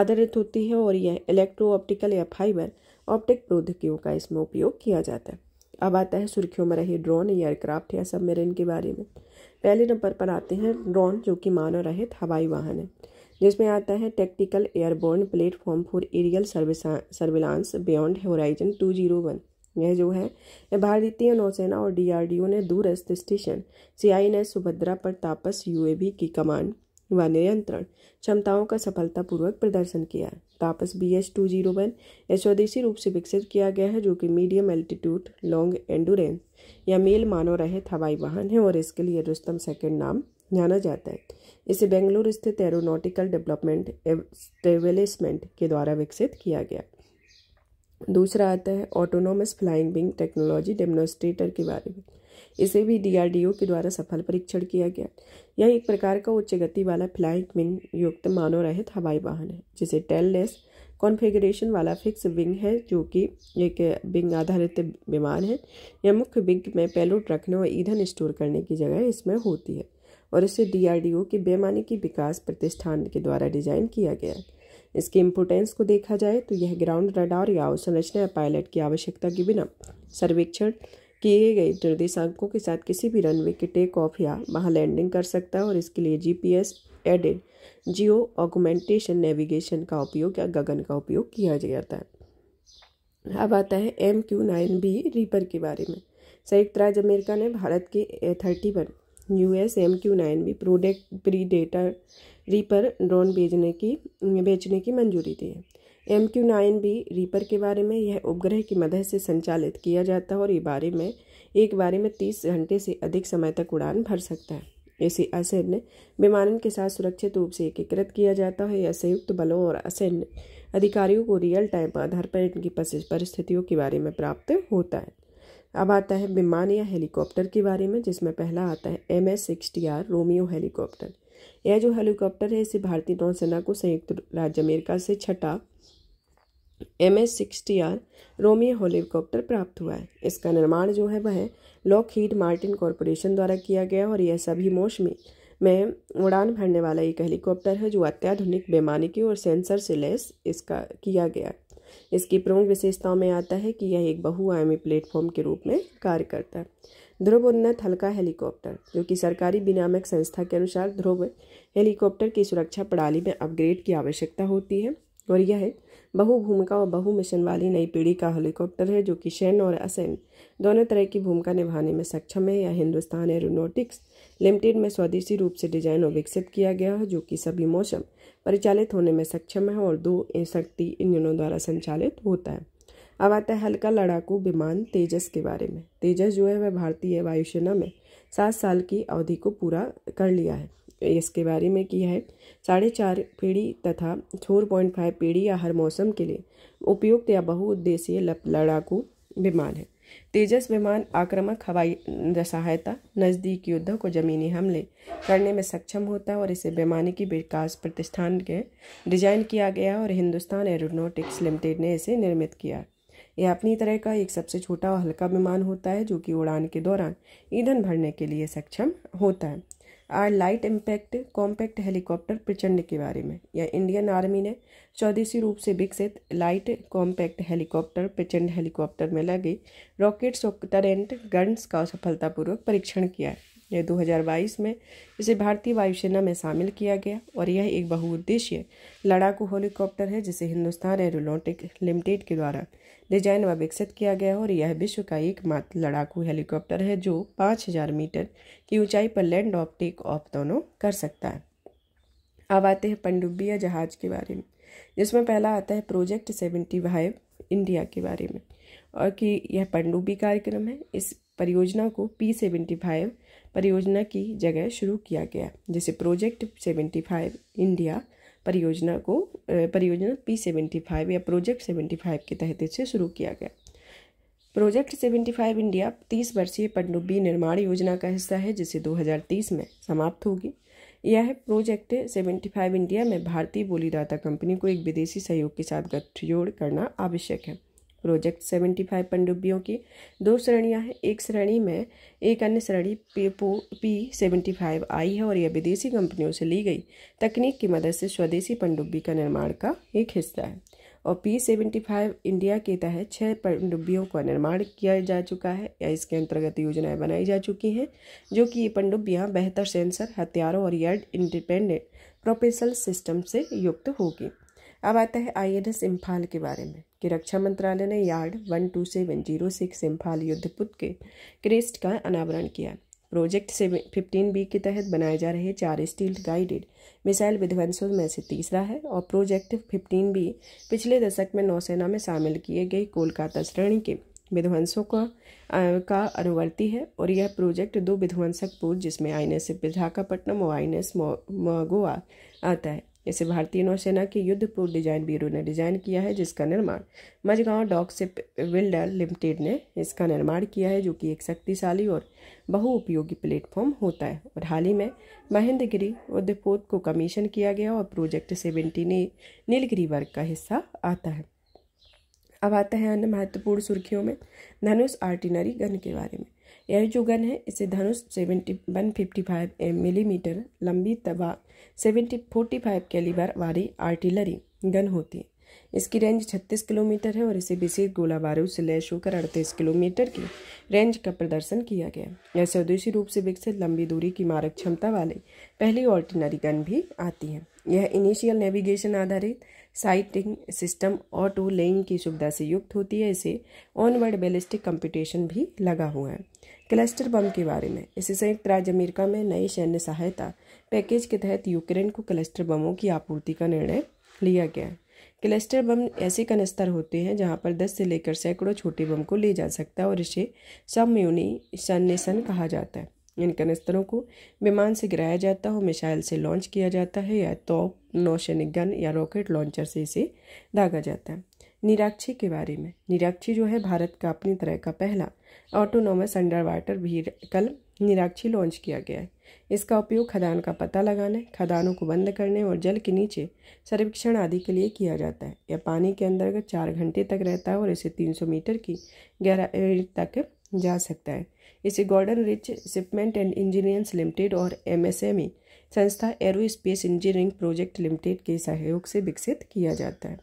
आधारित होती है और यह इलेक्ट्रो ऑप्टिकल या फाइबर ऑप्टिक प्रौद्योगिकियों का इसमें उपयोग किया जाता है अब आता है सुर्खियों में रही ड्रोन एयरक्राफ्ट या सब मेरे के बारे में पहले नंबर पर आते हैं ड्रोन जो कि मानव रहित हवाई वाहन है जिसमें आता है tactical airborne platform for aerial surveillance beyond horizon two zero one यह जो है भारतीय नौसेना और डीआरडीओ ने दूरस्थ स्टेशन सीआईएनएस सुभद्रा पर तापस यूएवी की कमांड व नियंत्रण क्षमताओं का सफलतापूर्वक प्रदर्शन किया Tapas B S two zero one यह स्वदेशी रूप से विकसित किया गया है जो कि मीडियम एल्टीट्यूड लॉन्ग एंडोरेंस या मेल मानव रहित हवाई वाहन है और इसके लिए रुस्तम सेकेंड नाम जाना जाता है इसे बेंगलुरु स्थित एरोनॉटिकल डेवलपमेंट एस्टेबलिशमेंट के द्वारा विकसित किया गया दूसरा आता है autonomous flying wing technology demonstrator के बारे में इसे भी डीआरडीओ के द्वारा सफल परीक्षण किया गया यह एक प्रकार का उच्च गति वाला फ्लाइंग विंग युक्त मानव रहित हवाई वाहन है जिसे टेललेस कॉन्फ़िगरेशन वाला फिक्स विंग है जो कि एक विंग आधारित विमान है यह मुख्य विंग में पैलोट रखने और ईंधन स्टोर करने की जगह इसमें होती है और इसे डीआरडीओ के बेमानिकी विकास प्रतिष्ठान के द्वारा डिजाइन किया गया है इसके इम्पोर्टेंस को देखा जाए तो यह ग्राउंड रडार या अवसंरचना या पायलट की आवश्यकता के बिना सर्वेक्षण किए गए निर्देशांकों के साथ किसी भी रनवे के टेक ऑफ या वहाँ लैंडिंग कर सकता है और इसके लिए GPS aided geo augmentation navigation का उपयोग या गगन का उपयोग किया जाता है अब आता है M Q nine B reaper के बारे में संयुक्त राज्य अमेरिका ने भारत के thirty one U S M Q nine B product predator reaper drone भेजने की बेचने की मंजूरी दी है M Q nine B reaper के बारे में यह उपग्रह की मदद से संचालित किया जाता है और ये बारे में एक बारे में तीस घंटे से अधिक समय तक उड़ान भर सकता है इसे असैन्य विमानन के साथ सुरक्षित रूप से एकीकृत किया जाता है यह संयुक्त बलों और असैन्य अधिकारियों को रियल टाइम आधार पर इनकी परिस्थितियों के बारे में प्राप्त होता है अब आता है विमान या हेलीकॉप्टर के बारे में जिसमें पहला आता है M S sixty R Romeo helicopter यह जो हेलीकॉप्टर है इसे भारतीय नौसेना को संयुक्त राज्य अमेरिका से छठा M S sixty R Romeo helicopter प्राप्त हुआ है इसका निर्माण जो है वह लॉक हीड मार्टिन कॉरपोरेशन द्वारा किया गया और यह सभी मौसमी में उड़ान भरने वाला एक हेलीकॉप्टर है जो अत्याधुनिक बेमानिकी और सेंसर से लैस इसका किया गया इसकी प्रमुख विशेषताओं में आता है कि यह एक बहुआयामी प्लेटफॉर्म के रूप में कार्य करता है ध्रुव उन्नत हल्का हेलीकॉप्टर जो कि सरकारी विनामक संस्था के अनुसार ध्रुव हेलीकॉप्टर की सुरक्षा प्रणाली में अपग्रेड की आवश्यकता होती है और यह बहु भूमिका और बहु मिशन वाली नई पीढ़ी का हेलीकॉप्टर है जो कि शैन और असैन दोनों तरह की भूमिका निभाने में सक्षम है यह हिंदुस्तान एरोनोटिक्स लिमिटेड में स्वदेशी रूप से डिजाइन और विकसित किया गया है जो कि सभी मौसम परिचालित होने में सक्षम है और दो शक्ति इंजनों द्वारा संचालित होता है अब आता है हल्का लड़ाकू विमान तेजस के बारे में तेजस जो है वह भारतीय वायुसेना में सात साल की अवधि को पूरा कर लिया है इसके बारे में किया है साढ़े चार पीढ़ी तथा फोर पॉइंट फाइव पीढ़ी या हर मौसम के लिए उपयुक्त या बहुउद्देशीय लड़ाकू विमान है तेजस विमान आक्रामक हवाई सहायता नज़दीक युद्धों को जमीनी हमले करने में सक्षम होता है और इसे वैमानिकी विकास प्रतिष्ठान के डिजाइन किया गया और हिंदुस्तान एरोनोटिक्स लिमिटेड ने इसे निर्मित किया यह अपनी तरह का एक सबसे छोटा और हल्का विमान होता है जो कि उड़ान के दौरान ईंधन भरने के लिए सक्षम होता है आर light impact compact helicopter Prachand के बारे में या इंडियन आर्मी ने स्वदेशी रूप से विकसित light compact helicopter Prachand helicopter में लगे रॉकेट्स और टरेंट गन्स का सफलतापूर्वक परीक्षण किया है यह 2022 में इसे भारतीय वायुसेना में शामिल किया गया और यह एक बहुउद्देशीय लड़ाकू हेलीकॉप्टर है जिसे हिंदुस्तान एरोनोटिक लिमिटेड के द्वारा डिजाइन व विकसित किया गया है और यह विश्व का एकमात्र लड़ाकू हेलीकॉप्टर है जो 5000 मीटर की ऊंचाई पर लैंड ऑफ टेक ऑफ दोनों कर सकता है अब आते हैं पनडुब्बी जहाज के बारे में जिसमें पहला आता है प्रोजेक्ट सेवेंटी फाइव इंडिया के बारे में और कि यह पनडुब्बी कार्यक्रम है इस परियोजना को पी सेवेंटी फाइव परियोजना की जगह शुरू किया गया जिसे प्रोजेक्ट सेवेंटी फाइव इंडिया परियोजना को परियोजना पी सेवेंटी फाइव या प्रोजेक्ट सेवेंटी फाइव के तहत इसे शुरू किया गया प्रोजेक्ट सेवेंटी फाइव इंडिया तीस वर्षीय पनडुब्बी निर्माण योजना का हिस्सा है जिसे 2030 में समाप्त होगी यह प्रोजेक्ट सेवेंटी फाइव इंडिया में भारतीय बोलीदाता कंपनी को एक विदेशी सहयोग के साथ गठजोड़ करना आवश्यक है प्रोजेक्ट सेवेंटी फाइव पनडुब्बियों की दो श्रेणियां हैं एक श्रेणी में एक अन्य श्रेणी P P seventy five I है और यह विदेशी कंपनियों से ली गई तकनीक की मदद से स्वदेशी पनडुब्बी का निर्माण का एक हिस्सा है और पी सेवेंटी फाइव इंडिया के तहत छः पनडुब्बियों का निर्माण किया जा चुका है या इसके अंतर्गत योजनाएं बनाई जा चुकी हैं जो कि ये पनडुब्बियाँ बेहतर सेंसर हथियारों और यर्ड इंडिपेंडेंट प्रोपेसल सिस्टम से युक्त होगी अब आता है आई एस इम्फाल के बारे में कि रक्षा मंत्रालय ने yard one two seven zero six Imphal युद्धपुत के क्रेस्ट का अनावरण किया प्रोजेक्ट सेवन फिफ्टीन बी के तहत बनाए जा रहे चार स्टील गाइडेड मिसाइल विध्वंसों में से तीसरा है और प्रोजेक्ट फिफ्टीन बी पिछले दशक में नौसेना में शामिल किए गए कोलकाता श्रेणी के विध्वंसों का आ, का अनुवर्ती है और यह प्रोजेक्ट दो विध्वंसक पूर्व जिसमें आई एन एस विशाखापट्टनम और आई एन एस मोगोआ आता है इसे भारतीय नौसेना के युद्ध पूर्व डिजाइन ब्यूरो ने डिजाइन किया है जिसका निर्माण मजगांव डॉक से विल्डर लिमिटेड ने इसका निर्माण किया है जो कि एक शक्तिशाली और बहुउपयोगी प्लेटफॉर्म होता है और हाल ही में महेंद्रगिरी उद्यपोत को कमीशन किया गया और प्रोजेक्ट सेवेंटी ने नीलगिरी वर्ग का हिस्सा आता है अब आते हैं अन्य महत्वपूर्ण सुर्खियों में धनुष आर्टिनरी गन के बारे में यह जो गन है इसे Dhanush seventy one fifty five M millimetre लंबी तबा सेवेंटी फोर्टी फाइव कैलिबर वाली आर्टिलरी गन होती है इसकी रेंज 36 किलोमीटर है और इसे विशेष गोला बारूद से लैस होकर अड़तीस किलोमीटर की रेंज का प्रदर्शन किया गया यह स्वदेशी रूप से विकसित लंबी दूरी की मारक क्षमता वाली पहली ऑर्डिनरी गन भी आती है यह इनिशियल नेविगेशन आधारित साइटिंग सिस्टम ऑटो लेइंग की सुविधा से युक्त होती है इसे ऑनवर्ड बैलिस्टिक कंपटीशन भी लगा हुआ है क्लस्टर बम के बारे में इसे संयुक्त राज्य अमेरिका में नई सैन्य सहायता पैकेज के तहत यूक्रेन को क्लस्टर बमों की आपूर्ति का निर्णय लिया गया है क्लस्टर बम ऐसे कनस्तर होते हैं जहां पर 10 से लेकर सैकड़ों छोटे बम को ले जा सकता है और इसे सबम्यूनिशन कहा जाता है इन कनस्तरों को विमान से गिराया जाता है और मिसाइल से लॉन्च किया जाता है या तो नौसैनिक गन या रॉकेट लॉन्चर से इसे दागा जाता है निराक्षी के बारे में निराक्षी जो है भारत का अपनी तरह का पहला autonomous under water vehicle Neerakshi launch किया गया है इसका उपयोग खदान का पता लगाने खदानों को बंद करने और जल के नीचे सर्वेक्षण आदि के लिए किया जाता है यह पानी के अंतर्गत चार घंटे तक रहता है और इसे 300 मीटर की गहराई तक जा सकता है इसे Garden Reach shipment and engineers limited और एम e संस्था एरो इंजीनियरिंग प्रोजेक्ट लिमिटेड के सहयोग से विकसित किया जाता है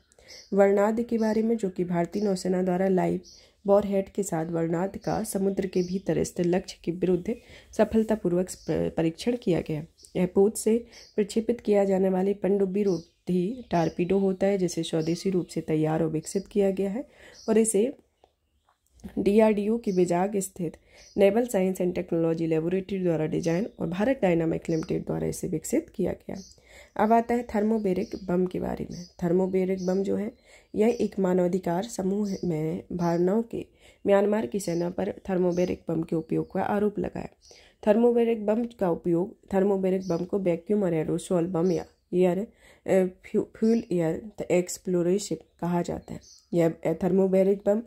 वर्णाद के बारे में जो कि भारतीय नौसेना द्वारा लाइव बॉर हेड के साथ वर्णाद का समुद्र के भीतर स्थित लक्ष्य के विरुद्ध सफलतापूर्वक परीक्षण किया गया यह पोत से प्रक्षेपित किया जाने वाले पनडुब्बी रोधी टारपीडो होता है जिसे स्वदेशी रूप से तैयार और विकसित किया गया है और इसे डीआरडीओ की बेजाग स्थित naval science and technology laboratory द्वारा डिजाइन और भारत डायनामिक लिमिटेड द्वारा इसे विकसित किया गया अब आता है थर्मोबेरिक बम के बारे में थर्मोबेरिक बम जो है यह एक मानवाधिकार समूह में भावनाओं के म्यांमार की सेना पर थर्मोबेरिक बम के उपयोग का आरोप लगाया थर्मोबेरिक बम का उपयोग थर्मोबेरिक बम को वैक्यूम और एरोसोल बम या एयर फ्यूल एयर एक्सप्लोरेशिप कहा जाता है यह थर्मोबैरिक बम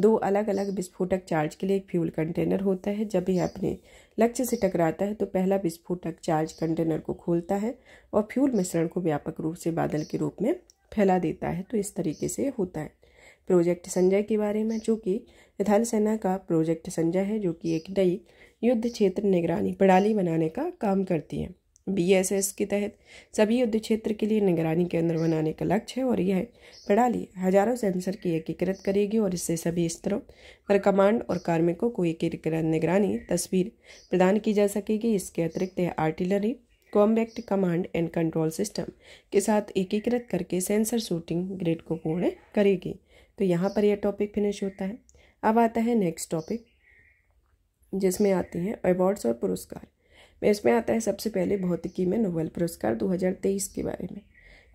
दो अलग अलग विस्फोटक चार्ज के लिए एक फ्यूल कंटेनर होता है जब यह अपने लक्ष्य से टकराता है तो पहला विस्फोटक चार्ज कंटेनर को खोलता है और फ्यूल मिश्रण को व्यापक रूप से बादल के रूप में फैला देता है तो इस तरीके से होता है प्रोजेक्ट संजय के बारे में जो कि थल सेना का प्रोजेक्ट संजय है जो कि एक नई युद्ध क्षेत्र निगरानी प्रणाली बनाने का काम करती है बीएसएस के तहत सभी युद्ध क्षेत्र के लिए निगरानी केंद्र बनाने का लक्ष्य है और यह प्रणाली हजारों सेंसर की एकीकृत करेगी और इससे सभी स्तरों पर कमांड और कार्मिकों को एकीकृत निगरानी तस्वीर प्रदान की जा सकेगी इसके अतिरिक्त यह artillery combat command and control system के साथ एकीकृत करके सेंसर शूटिंग ग्रेड को पूर्ण करेगी तो यहाँ पर यह टॉपिक फिनिश होता है अब आता है नेक्स्ट टॉपिक जिसमें आते हैं अवार्ड्स और पुरस्कार में इसमें आता है सबसे पहले भौतिकी में नोबेल पुरस्कार 2023 के बारे में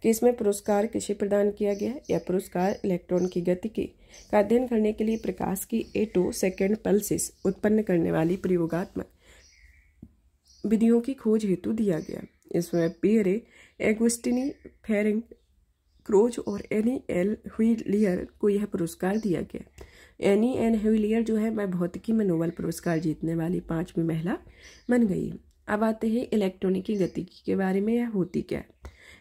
कि इसमें पुरस्कार किसे प्रदान किया गया यह पुरस्कार इलेक्ट्रॉन की गति के का अध्ययन करने के लिए प्रकाश की एटो सेकेंड पल्सिस उत्पन्न करने वाली प्रयोगात्मक विधियों की खोज हेतु दिया गया इसमें पियरे एगोस्टिनी फेरिंग क्रोज और एनी एल हुईलियर को यह पुरस्कार दिया गया एनी एन हुईलियर जो है मैं भौतिकी में नोबल पुरस्कार जीतने वाली पांचवी महिला बन गई अब आते हैं इलेक्ट्रॉनिक की गतिकी के बारे में यह होती क्या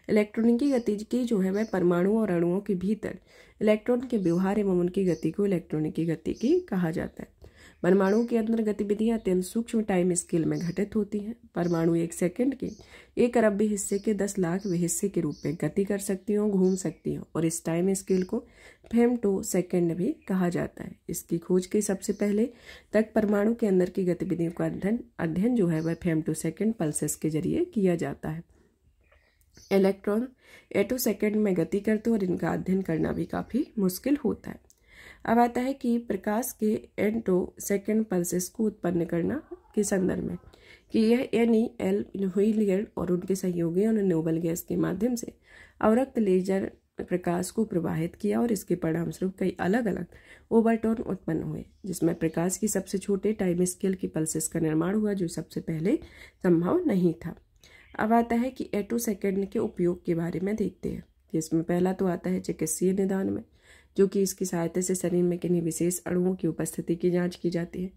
इलेक्ट्रॉनिकी इलेक्ट्रॉनिक की गतिकी जो है वह परमाणुओं और अणुओं के भीतर इलेक्ट्रॉन के व्यवहार एवं उनकी गति को इलेक्ट्रॉनिक की गतिकी कहा जाता है परमाणु के अंदर गतिविधियां अत्यंत सूक्ष्म टाइम स्केल में घटित होती हैं परमाणु एक सेकंड के एक अरब भी हिस्से के दस लाख भी हिस्से के रूप में गति कर सकती हों घूम सकती हों और इस टाइम स्केल को फेमटो सेकेंड भी कहा जाता है इसकी खोज के सबसे पहले तक परमाणु के अंदर की गतिविधियों का अध्ययन अध्ययन जो है वह फेमटो सेकेंड पल्सेस के जरिए किया जाता है इलेक्ट्रॉन एटो सेकेंड में गति करते और इनका अध्ययन करना भी काफ़ी मुश्किल होता है अब आता है कि प्रकाश के एंटो सेकेंड पल्सेस को उत्पन्न करना के संदर्भ में कि यह एन ई एल हुईलियर और उनके सहयोगियों ने नोबल गैस के माध्यम से अवरक्त लेजर प्रकाश को प्रवाहित किया और इसके परिणामस्वरूप कई अलग अलग ओवरटोन उत्पन्न हुए जिसमें प्रकाश की सबसे छोटे टाइम स्केल की पल्सेस का निर्माण हुआ जो सबसे पहले संभव नहीं था अब आता है कि एटो सेकेंड के उपयोग के बारे में देखते हैं जिसमें पहला तो आता है चिकित्सीय निदान में जो कि इसकी सहायता से शरीर में किन्हीं विशेष अणुओं की उपस्थिति की जांच की जाती है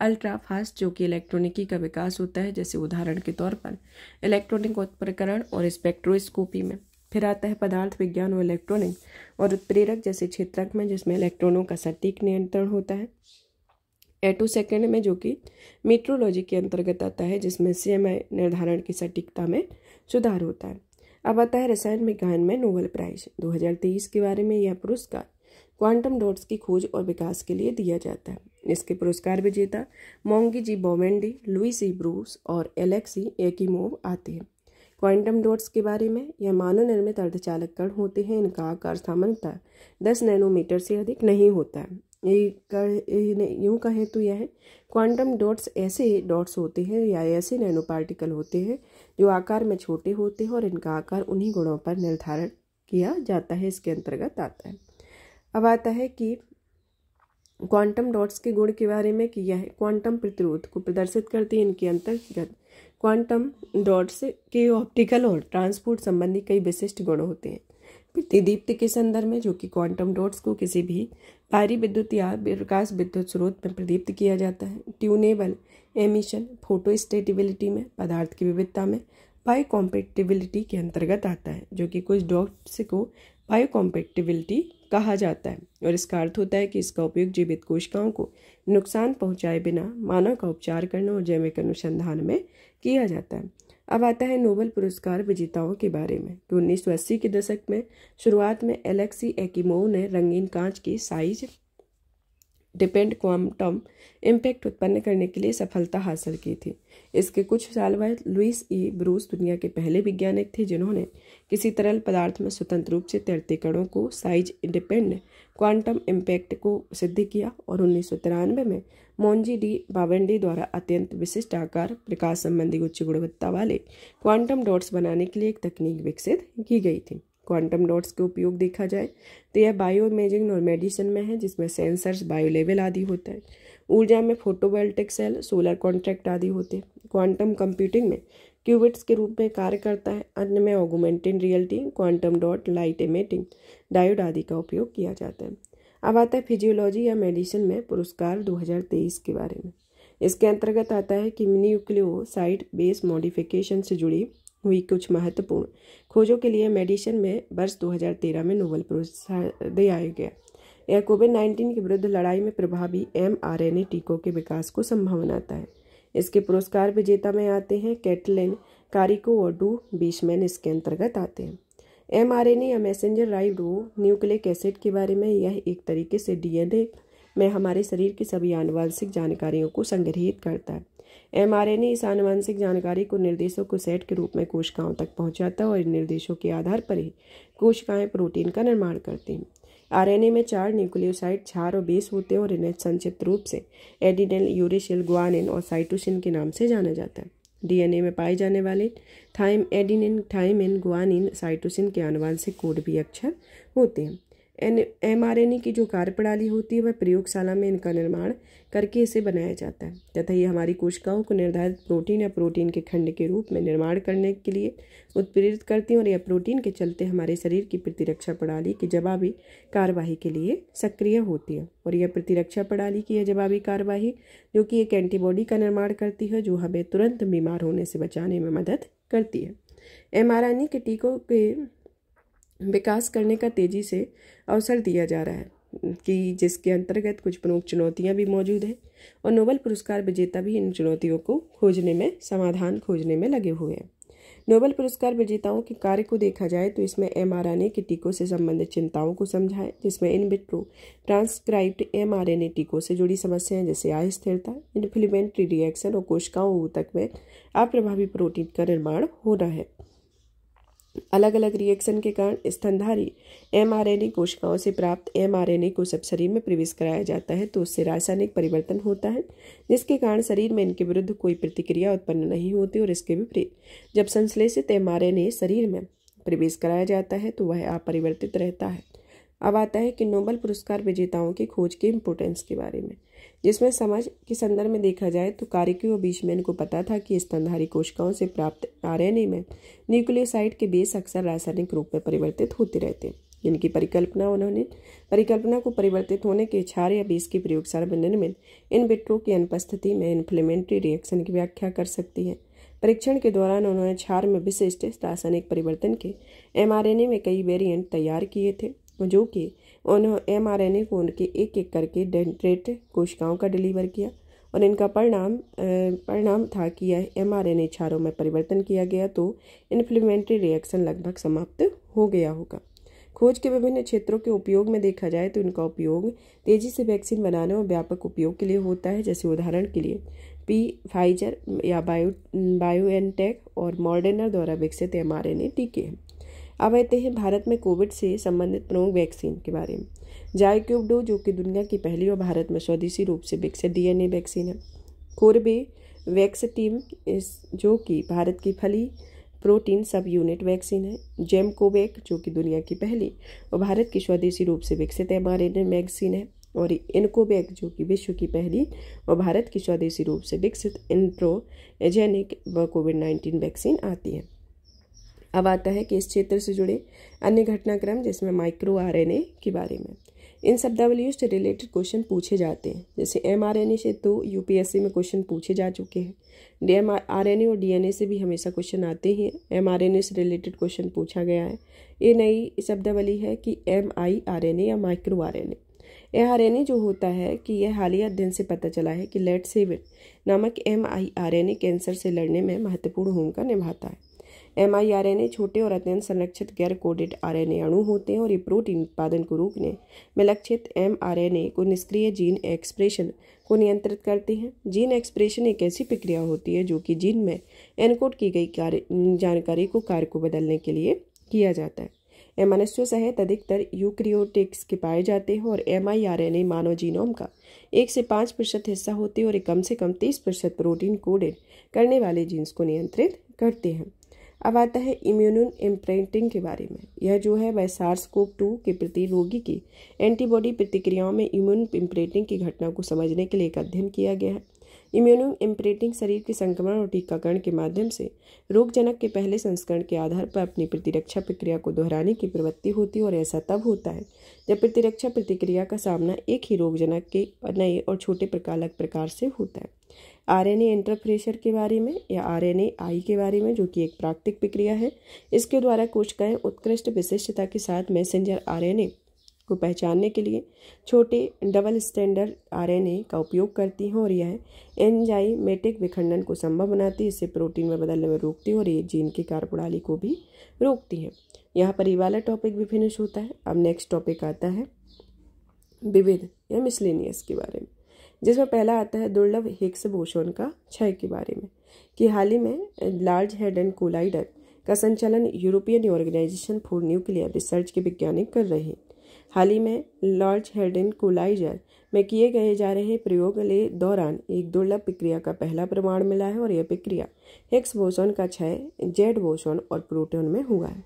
अल्ट्राफास्ट जो कि इलेक्ट्रॉनिकी का विकास होता है जैसे उदाहरण के तौर पर इलेक्ट्रॉनिक उत्प्रकरण और स्पेक्ट्रोस्कोपी में फिर आता है पदार्थ विज्ञान और इलेक्ट्रॉनिक और उत्प्रेरक जैसे क्षेत्रक में जिसमें इलेक्ट्रॉनों का सटीक नियंत्रण होता है एटू सेकेंड में जो कि मीट्रोलॉजी के अंतर्गत आता है जिसमें सीएमआई निर्धारण की सटीकता में सुधार होता है अब आता है रसायन विज्ञान में नोबल प्राइज 2023 के बारे में यह पुरस्कार क्वांटम डॉट्स की खोज और विकास के लिए दिया जाता है इसके पुरस्कार विजेता Moungi G Bawendi Louis Brus और एलेक्सी एकीमोव आते हैं क्वांटम डॉट्स के बारे में यह मानव निर्मित अर्धचालक कण होते हैं इनका आकार सामान्यतः दस नैनोमीटर से अधिक नहीं होता है यूँ कहें तो यह क्वांटम डॉट्स ऐसे डॉट्स होते हैं या ऐसे नैनो पार्टिकल होते हैं जो आकार में छोटे होते हैं और इनका आकार उन्हीं गुणों पर निर्धारण किया जाता है इसके अंतर्गत आता है अब आता है कि क्वांटम डॉट्स के गुण के बारे में किया है क्वांटम प्रतिरोध को प्रदर्शित करती है इनके अंतर्गत क्वांटम डॉट्स के ऑप्टिकल और ट्रांसपोर्ट संबंधी कई विशिष्ट गुण होते हैं प्रतिदीप्त के संदर्भ में जो कि क्वांटम डॉट्स को किसी भी पारी विद्युत या प्रकाश विद्युत स्रोत में प्रदीप्त किया जाता है ट्यूनेबल एमिशन फोटो स्टेटिबिलिटी में पदार्थ की विविधता में बायो कॉम्पेटिबिलिटी के अंतर्गत आता है जो कि कुछ डॉट्स को बायो कॉम्पेटिबिलिटी कहा जाता है और इसका अर्थ होता है कि इसका उपयोग जीवित कोशिकाओं को नुकसान पहुंचाए बिना मानव का उपचार करना और जैविक अनुसंधान में किया जाता है अब आता है नोबल पुरस्कार विजेताओं के बारे में तो उन्नीस के दशक में शुरुआत में एलेक्सी एकिमोव ने रंगीन कांच की साइज डिपेंड क्वांटम इम्पैक्ट उत्पन्न करने के लिए सफलता हासिल की थी इसके कुछ साल बाद लुइस ई ब्रूस दुनिया के पहले वैज्ञानिक थे जिन्होंने किसी तरल पदार्थ में स्वतंत्र रूप से तैरते कणों को साइज इंडिपेंड क्वांटम इम्पैक्ट को सिद्ध किया और उन्नीस सौ तिरानवे में मोन्जी डी बावेंडी द्वारा अत्यंत विशिष्ट आकार प्रकाश संबंधी उच्च गुणवत्ता वाले क्वांटम डॉट्स बनाने के लिए एक तकनीक विकसित की गई थी क्वांटम डॉट्स के उपयोग देखा जाए तो यह बायो इमेजिंग और मेडिसिन में है जिसमें सेंसर्स बायो लेवल आदि होता है ऊर्जा में फोटोवोल्टिक सेल सोलर कॉन्ट्रैक्ट आदि होते हैं क्वांटम कंप्यूटिंग में क्यूबिट्स के रूप में कार्य करता है अन्य में augmented reality quantum dot light emitting diode आदि का उपयोग किया जाता है अब आता है फिजियोलॉजी या मेडिसिन में पुरस्कार 2023 के बारे में इसके अंतर्गत आता है कि न्यूक्लियोसाइड बेस मॉडिफिकेशन से जुड़ी हुई कुछ महत्वपूर्ण खोजों के लिए मेडिसिन में वर्ष 2013 में नोबल पुरस्कार दिया गया यह कोविड नाइन्टीन के विरुद्ध लड़ाई में प्रभावी एम टीकों के विकास को संभव बनाता है इसके पुरस्कार विजेता में आते हैं कैटलिन कारिको और डू बीशमैन इसके अंतर्गत आते हैं एम आर एन ए या मैसेंजर राइडो न्यूक्लिक एसिड के बारे में यह एक तरीके से डीएनए में हमारे शरीर की सभी आनुवंशिक जानकारियों को संग्रहित करता है एम आर एन ए इस आनुवंशिक जानकारी को निर्देशों को सेट के रूप में कोशिकाओं तक पहुंचाता है और इन निर्देशों के आधार पर ही कोशिकाएं प्रोटीन का निर्माण करती हैं आरएनए में चार न्यूक्लियोसाइड चार और बेस होते हैं और इन्हें संक्षिप्त रूप से एडिनल यूरेशियल ग्वानिन और साइटोसिन के नाम से जाना जाता है डीएनए में पाए जाने वाले thymine adenine thymine guanine cytosine के आनुवांशिक कोड भी अक्षर होते हैं N M R N A की जो कार्यप्रणाली होती है वह प्रयोगशाला में इनका निर्माण करके इसे बनाया जाता है तथा ये हमारी कोशिकाओं को निर्धारित प्रोटीन या प्रोटीन के खंड के रूप में निर्माण करने के लिए उत्प्रेरित करती हैं और यह प्रोटीन के चलते हमारे शरीर की प्रतिरक्षा प्रणाली की जवाबी कार्यवाही के लिए सक्रिय होती है और यह प्रतिरक्षा प्रणाली की यह जवाबी कार्यवाही जो कि एक एंटीबॉडी का निर्माण करती है जो हमें तुरंत बीमार होने से बचाने में मदद करती है एम के टीकों के विकास करने का तेज़ी से अवसर दिया जा रहा है कि जिसके अंतर्गत कुछ प्रमुख चुनौतियां भी मौजूद हैं और नोबल पुरस्कार विजेता भी इन चुनौतियों को खोजने में समाधान खोजने में लगे हुए हैं नोबल पुरस्कार विजेताओं के कार्य को देखा जाए तो इसमें एम आर एन ए के टीकों से संबंधित चिंताओं को समझा है जिसमें in vitro transcribed M R N A टीकों से जुड़ी समस्याएं जैसे अस्थिरता इन्फ्लिमेंट्री रिएक्शन और कोशिकाओं तक में अप्रभावी प्रोटीन का निर्माण हो रहा है अलग अलग रिएक्शन के कारण स्तनधारी एमआरएनए कोशिकाओं से प्राप्त एमआरएनए को सब शरीर में प्रवेश कराया जाता है तो उससे रासायनिक परिवर्तन होता है जिसके कारण शरीर में इनके विरुद्ध कोई प्रतिक्रिया उत्पन्न नहीं होती और इसके विपरीत जब संश्लेषित ए शरीर में प्रवेश कराया जाता है तो वह अपरिवर्तित रहता है अब आता है कि नोबल पुरस्कार विजेताओं की खोज के इम्पोर्टेंस के बारे में जिसमें समाज के संदर्भ में देखा जाए तो कारिकी बीच में को पता था कि स्तनधारी कोशिकाओं से प्राप्त आरएनए में न्यूक्लियोसाइड के बेस अक्सर रासायनिक रूप में परिवर्तित होते रहते हैं इनकी परिकल्पना उन्होंने परिकल्पना को परिवर्तित होने के क्षार या बीस की प्रयोगशाला में निर्मित इन बिट्रो की अनुपस्थिति में इन्फ्लेमेंट्री रिएक्शन की व्याख्या कर सकती है परीक्षण के दौरान उन्होंने क्षार में विशिष्ट रासायनिक परिवर्तन के एमआरएनए में कई वेरिएंट तैयार किए थे जो कि उन्होंने एम आर एन ए को के एक एक करके डेंट्रेट कोशिकाओं का डिलीवर किया और इनका परिणाम परिणाम था कि यह एम आर एन ए क्षारों में परिवर्तन किया गया तो इन्फ्लेमेंट्री रिएक्शन लगभग समाप्त हो गया होगा खोज के विभिन्न क्षेत्रों के उपयोग में देखा जाए तो इनका उपयोग तेजी से वैक्सीन बनाने और व्यापक उपयोग के लिए होता है जैसे उदाहरण के लिए पी फाइजर या बायो बायोएनटेक और मॉडर्नर द्वारा विकसित एम आर एन ए टीके हैं अब आते हैं भारत में कोविड से संबंधित प्रमुख वैक्सीन के बारे में जायक्यूबडो जो कि दुनिया की पहली और भारत में स्वदेशी रूप से विकसित डीएनए वैक्सीन है कोरबे वैक्स टीम इस जो कि भारत की फली प्रोटीन सब यूनिट वैक्सीन है जेम कोवैक जो कि दुनिया की पहली और भारत की स्वदेशी रूप से विकसित एम आर वैक्सीन है और इनकोबैक जो कि विश्व की पहली और भारत की स्वदेशी रूप से विकसित एजेनिक व कोविड नाइन्टीन वैक्सीन आती है अब आता है कि इस क्षेत्र से जुड़े अन्य घटनाक्रम जिसमें माइक्रो आर के बारे में इन शब्दावलियों से रिलेटेड क्वेश्चन पूछे जाते हैं जैसे एम आर एन ए से तो सी में क्वेश्चन पूछे जा चुके हैं D M R N A और डी एन ए से भी हमेशा क्वेश्चन आते ही हैं एम आर एन ए से रिलेटेड क्वेश्चन पूछा गया है ये नई शब्दावली है कि M I R N A या micro R N A A R N A जो होता है कि यह हालिया अध्ययन से पता चला है कि लेट सेविट नामक M I R N A cancer से लड़ने में महत्वपूर्ण भूमिका निभाता है M I R N A छोटे और अत्यंत संरक्षित गैर कोडेड आर एन ए अणु होते हैं और ये प्रोटीन उत्पादन को रोकने में लक्षित एम आर एन ए को निष्क्रिय जीन एक्सप्रेशन को नियंत्रित करते हैं जीन एक्सप्रेशन एक ऐसी प्रक्रिया होती है जो कि जीन में एनकोड की गई कार्य जानकारी को कार्य को बदलने के लिए किया जाता है मनुष्यों सहित अधिकतर यूक्रियोटिक्स के पाए जाते हैं और एम आई आर एन मानव जीनोम का एक से पाँच प्रतिशत हिस्सा होते हैं और कम से कम तीस प्रतिशत प्रोटीन कोडेड करने वाले जीन्स को नियंत्रित करते हैं अब आता है इम्यून इम्प्रेंटिंग के बारे में यह जो है वह सार्स कोव टू के प्रति रोगी की एंटीबॉडी प्रतिक्रियाओं में इम्यून इम्प्रेंटिंग की घटना को समझने के लिए एक अध्ययन किया गया है इम्यून इम्प्रेंटिंग शरीर के संक्रमण और टीकाकरण के माध्यम से रोगजनक के पहले संस्करण के आधार पर अपनी प्रतिरक्षा प्रक्रिया को दोहराने की प्रवृत्ति होती है और ऐसा तब होता है जब प्रतिरक्षा प्रतिक्रिया का सामना एक ही रोगजनक के नए और छोटे प्रकार अलग प्रकार से होता है आरएनए इंटरप्रेशर के बारे में या आरएनए आई के बारे में जो कि एक प्राकृतिक प्रक्रिया है इसके द्वारा कोशिकाएं उत्कृष्ट विशिष्टता के साथ मैसेंजर आरएनए को पहचानने के लिए छोटे डबल स्टैंडर्ड आरएनए का उपयोग करती हैं और यह एंजाइमेटिक विखंडन को संभव बनाती है इससे प्रोटीन में बदलने में रोकती है और ये जीन की कार्यप्रणाली को भी रोकती है यहाँ पर ये वाला टॉपिक भी फिनिश होता है अब नेक्स्ट टॉपिक आता है विविध या मिसलेनियस के बारे में जिसमें पहला आता है दुर्लभ हिक्स भूषण का क्षय के बारे में कि हाल ही में लार्ज हेड एंड कोलाइडर का संचालन European Organization for Nuclear Research के वैज्ञानिक कर रहे हैं हाल ही में लॉर्ज हेडन कोलाइजर में किए गए जा रहे प्रयोग के दौरान एक दुर्लभ प्रक्रिया का पहला प्रमाण मिला है और यह प्रक्रिया हेक्स बोसोन का क्षय जेड बोसोन और प्रोटोन में हुआ है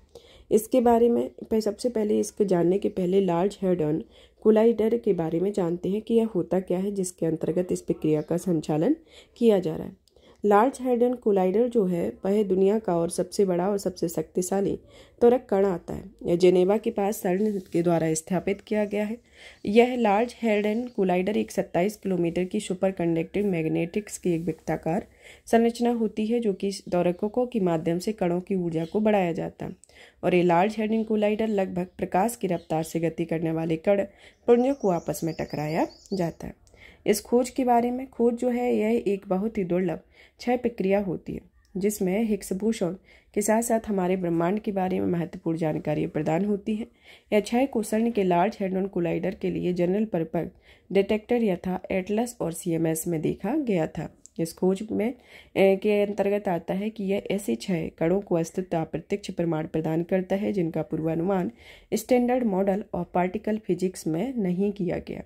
इसके बारे में सबसे पहले इसको जानने के पहले लार्ज हेडन कोलाइडर के बारे में जानते हैं कि यह होता क्या है जिसके अंतर्गत इस प्रक्रिया का संचालन किया जा रहा है लार्ज हाइडन कोलाइडर जो है वह दुनिया का और सबसे बड़ा और सबसे शक्तिशाली त्वरक कण आता है यह जेनेवा के पास सर्ण के द्वारा स्थापित किया गया है यह लार्ज हेडन कोलाइडर एक 27 किलोमीटर की सुपर कंडक्टिव मैग्नेटिक्स की एक वृत्ताकार संरचना होती है जो कि दौरकों के माध्यम से कणों की ऊर्जा को बढ़ाया जाता है और ये लार्ज हेडन कोलाइडर लगभग प्रकाश की रफ्तार से गति करने वाले कण पुण्यों को आपस में टकराया जाता है इस खोज के बारे में खोज जो है यह एक बहुत ही दुर्लभ क्षय प्रक्रिया होती है जिसमें हिक्स भूषण के साथ साथ हमारे ब्रह्मांड के बारे में महत्वपूर्ण जानकारी प्रदान होती है यह क्षय को स्वर्ण के लार्ज हेडन कोलाइडर के लिए जनरल पर्पज डिटेक्टर यथा एटलस और सीएमएस में देखा गया था इस खोज में के अंतर्गत आता है कि यह ऐसे छह कणों को अस्तित्व अप्रत्यक्ष प्रमाण प्रदान करता है जिनका पूर्वानुमान स्टैंडर्ड मॉडल और पार्टिकल फिजिक्स में नहीं किया गया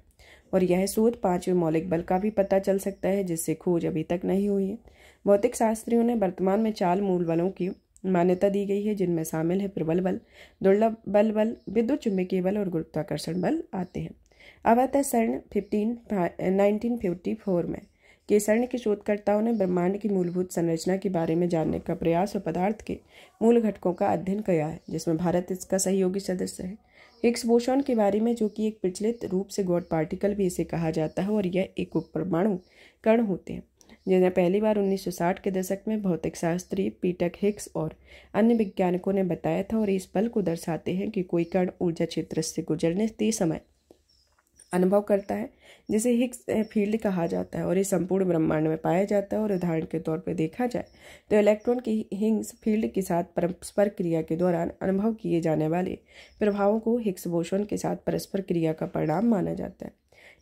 और यह सूत पांचवें मौलिक बल का भी पता चल सकता है जिससे खोज अभी तक नहीं हुई है भौतिक शास्त्रियों ने वर्तमान में चार मूल बलों की मान्यता दी गई है जिनमें शामिल है प्रबल बल दुर्लभ बल बल विद्युत चुंबकीय बल और गुरुत्वाकर्षण बल आते हैं अब आता है फिफ्टीन नाइनटीन फिफ्टी फोर में केसर्ण के शोधकर्ताओं ने ब्रह्मांड की मूलभूत संरचना के बारे में जानने का प्रयास और पदार्थ के मूल घटकों का अध्ययन किया है जिसमें भारत इसका सहयोगी सदस्य है हिग्स बोसोन के बारे में जो कि एक प्रचलित रूप से गॉड पार्टिकल भी इसे कहा जाता है और यह एक उपरमाणु कण होते हैं जिन्हें पहली बार 1960 के दशक में भौतिक शास्त्री पीटक हिक्स और अन्य वैज्ञानिकों ने बताया था और इस बल को दर्शाते हैं कि कोई कण ऊर्जा क्षेत्र से गुजरने के समय अनुभव करता है जिसे हिक्स फील्ड कहा जाता है और ये संपूर्ण ब्रह्मांड में पाया जाता है और उदाहरण के तौर पर देखा जाए तो इलेक्ट्रॉन की हिंग्स फील्ड के साथ परस्पर क्रिया के दौरान अनुभव किए जाने वाले प्रभावों को हिक्स बोशोन के साथ परस्पर क्रिया का परिणाम माना जाता है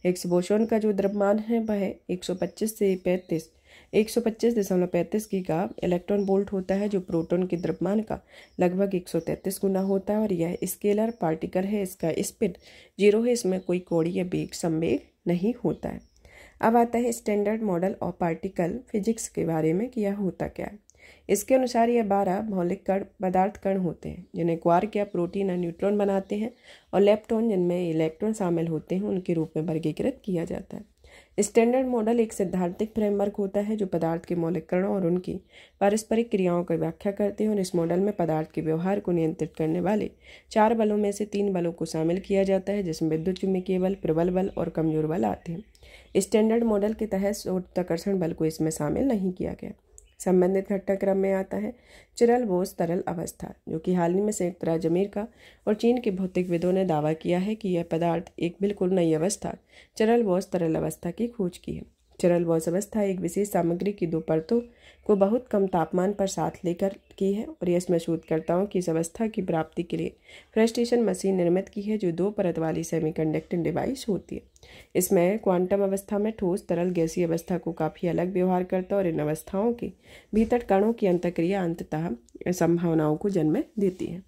हिक्स बोशोन का जो द्रव्यमान है वह एक से पैंतीस एक सौ पच्चीस दशमलव पैंतीस की का इलेक्ट्रॉन बोल्ट होता है जो प्रोटॉन के द्रव्यमान का लगभग एक सौ तैंतीस गुना होता है और यह स्केलर पार्टिकल है इसका स्पिन जीरो है इसमें कोई कोणीय बेग संवेग नहीं होता है अब आता है standard model of particle physics के बारे में कि यह होता क्या है इसके अनुसार यह बारह मौलिक कण पदार्थ कण होते हैं जिन्हें क्वार्क या प्रोटीन या न्यूट्रॉन बनाते हैं और लेप्टॉन जिनमें इलेक्ट्रॉन शामिल होते हैं उनके रूप में वर्गीकृत किया जाता है स्टैंडर्ड मॉडल एक सिद्धांतिक फ्रेमवर्क होता है जो पदार्थ के मौलिक और उनकी पारस्परिक क्रियाओं की व्याख्या करते हैं और इस मॉडल में पदार्थ के व्यवहार को नियंत्रित करने वाले चार बलों में से तीन बलों को शामिल किया जाता है जिसमें विद्युत चुम्बकीय बल प्रबल बल और कमजोर बल आते हैं स्टैंडर्ड मॉडल के तहत गुरुत्वाकर्षण बल को इसमें शामिल नहीं किया गया संबंधित घटनाक्रम में आता है चिरल बोस तरल अवस्था जो कि हाल ही में संयुक्त राज्य अमेरिका और चीन के भौतिकविदों ने दावा किया है कि यह पदार्थ एक बिल्कुल नई अवस्था चिरल बोस तरल अवस्था की खोज की है चिरल अवस्था एक विशेष सामग्री की दो परतों को बहुत कम तापमान पर साथ लेकर की है और यह शोधकर्ताओं की इस अवस्था की प्राप्ति के लिए फ्रस्टेशन मशीन निर्मित की है जो दो परत वाली सेमीकंडक्टिंग डिवाइस होती है इसमें क्वांटम अवस्था में ठोस तरल गैसीय अवस्था को काफ़ी अलग व्यवहार करता है और इन अवस्थाओं के भीतर कणों की अंतक्रिया अंततः संभावनाओं को जन्म देती है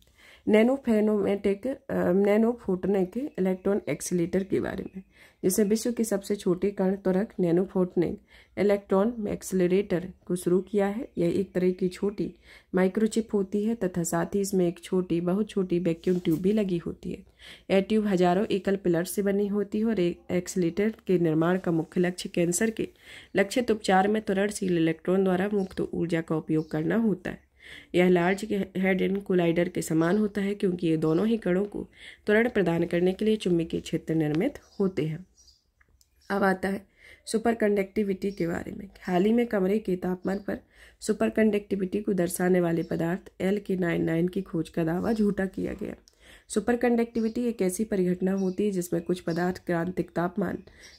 नैनोफेनोमेटिक के इलेक्ट्रॉन एक्सीटर के बारे में जिसे विश्व के सबसे छोटी कण त्वरक नैनोफोटनिक इलेक्ट्रॉन एक्सीटर को शुरू किया है यह एक तरह की छोटी माइक्रोचिप होती है तथा साथ ही इसमें एक छोटी बहुत छोटी वैक्यूम ट्यूब भी लगी होती है यह ट्यूब हजारों एकल पिलर से बनी होती है और एक्सीटर के निर्माण का मुख्य लक्ष्य कैंसर के लक्षित उपचार में त्वरणशील इलेक्ट्रॉन द्वारा मुक्त ऊर्जा का उपयोग करना होता है यह लार्ज हेड एंड कोलाइडर के समान होता है क्योंकि ये दोनों ही कणों को त्वरण प्रदान करने के लिए चुंबकीय क्षेत्र निर्मित होते हैं अब आता है सुपर कंडक्टिविटी के बारे में हाल ही में कमरे के तापमान पर सुपर कंडक्टिविटी को दर्शाने वाले पदार्थ एल के नाइन नाइन की खोज का दावा झूठा किया गया सुपर कंडक्टिविटी एक ऐसी परिघटना होती है जिसमें कुछ पदार्थ क्रांतिक तापमान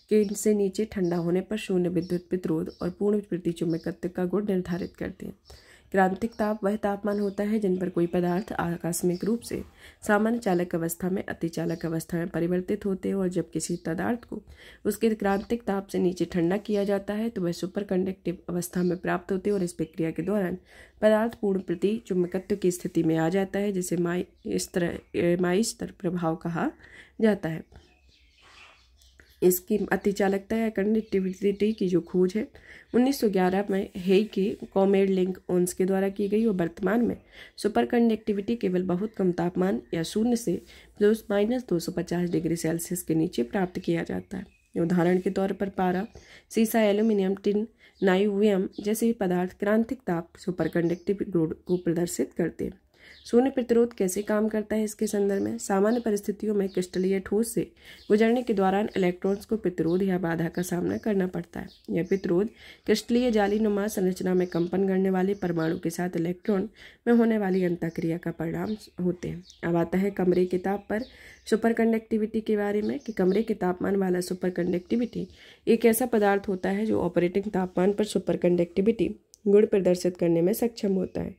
के इनसे नीचे ठंडा होने पर शून्य विद्युत प्रतिरोध और पूर्ण प्रति का गुण निर्धारित करते हैं क्रांतिक ताप वह तापमान होता है जिन पर कोई पदार्थ आकस्मिक रूप से सामान्य चालक अवस्था में अति चालक अवस्था में परिवर्तित होते हैं और जब किसी पदार्थ को उसके क्रांतिक ताप से नीचे ठंडा किया जाता है तो वह सुपर कंडक्टिव अवस्था में प्राप्त होते हैं और इस प्रक्रिया के दौरान पदार्थ पूर्ण प्रति चुम्बकत्व की स्थिति में आ जाता है जिसे माई इस तरह स्तर प्रभाव कहा जाता है इसकी अति चालकता या कनेक्टिविटी की जो खोज है 1911 में हेई की कॉमेड लिंक ओन्स के द्वारा की गई और वर्तमान में सुपर कंडक्टिविटी केवल बहुत कम तापमान या शून्य से प्लस माइनस दो डिग्री सेल्सियस के नीचे प्राप्त किया जाता है उदाहरण के तौर पर पारा सीसा एल्यूमिनियम टिन नाइवियम जैसे पदार्थ क्रांतिक ताप सुपर कंडक्टिव को प्रदर्शित करते हैं शून्य प्रतिरोध कैसे काम करता है इसके संदर्भ में सामान्य परिस्थितियों में क्रिस्टलीय ठोस से गुजरने के दौरान इलेक्ट्रॉन्स को प्रतिरोध या बाधा का सामना करना पड़ता है यह प्रतिरोध क्रिस्टलीय जाली नुमा संरचना में कंपन करने वाले परमाणु के साथ इलेक्ट्रॉन में होने वाली अंतक्रिया का परिणाम होते हैं अब आता है कमरे के ताप पर सुपर कंडक्टिविटी के बारे में कि कमरे के तापमान वाला सुपर कंडक्टिविटी एक ऐसा पदार्थ होता है जो ऑपरेटिंग तापमान पर सुपर कंडक्टिविटी गुण प्रदर्शित करने में सक्षम होता है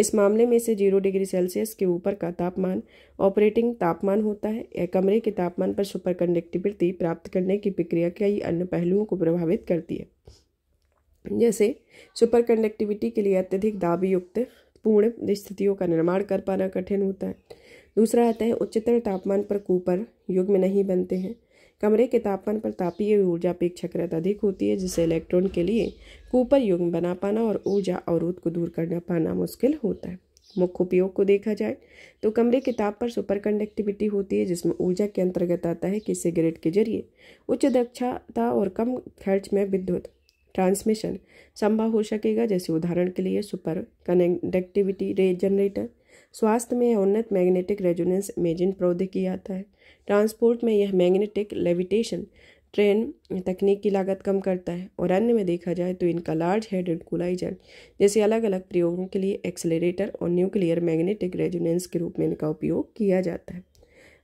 इस मामले में इसे जीरो डिग्री सेल्सियस के ऊपर का तापमान ऑपरेटिंग तापमान होता है यह कमरे के तापमान पर सुपर कंडक्टिविटी प्राप्त करने की प्रक्रिया कई अन्य पहलुओं को प्रभावित करती है जैसे सुपर कंडक्टिविटी के लिए अत्यधिक दाब युक्त पूर्ण स्थितियों का निर्माण कर पाना कठिन होता है दूसरा आता है उच्चतर तापमान पर कूपर युग्म नहीं बनते हैं कमरे के तापमान पर तापीय ऊर्जा अपेक्षाकृत अधिक होती है जिससे इलेक्ट्रॉन के लिए कूपर युग्म बना पाना और ऊर्जा अवरोध को दूर करना पाना मुश्किल होता है मुख्य उपयोग को देखा जाए तो कमरे के ताप पर सुपर कंडक्टिविटी होती है जिसमें ऊर्जा के अंतर्गत आता है कि सिगरेट के जरिए उच्च दक्षता और कम खर्च में विद्युत ट्रांसमिशन संभव हो सकेगा जैसे उदाहरण के लिए सुपर कनेक्टिविटी रे जनरेटर स्वास्थ्य में उन्नत मैग्नेटिक रेजोनेंस इमेजिंग प्रौद्योगिकी आता है ट्रांसपोर्ट में यह मैग्नेटिक लेविटेशन ट्रेन तकनीक की लागत कम करता है और अन्य में देखा जाए तो इनका लार्ज हेड कोलाइजर जैसे अलग अलग प्रयोगों के लिए एक्सेलेटर और न्यूक्लियर मैग्नेटिक रेजोनेंस के रूप में इनका उपयोग किया जाता है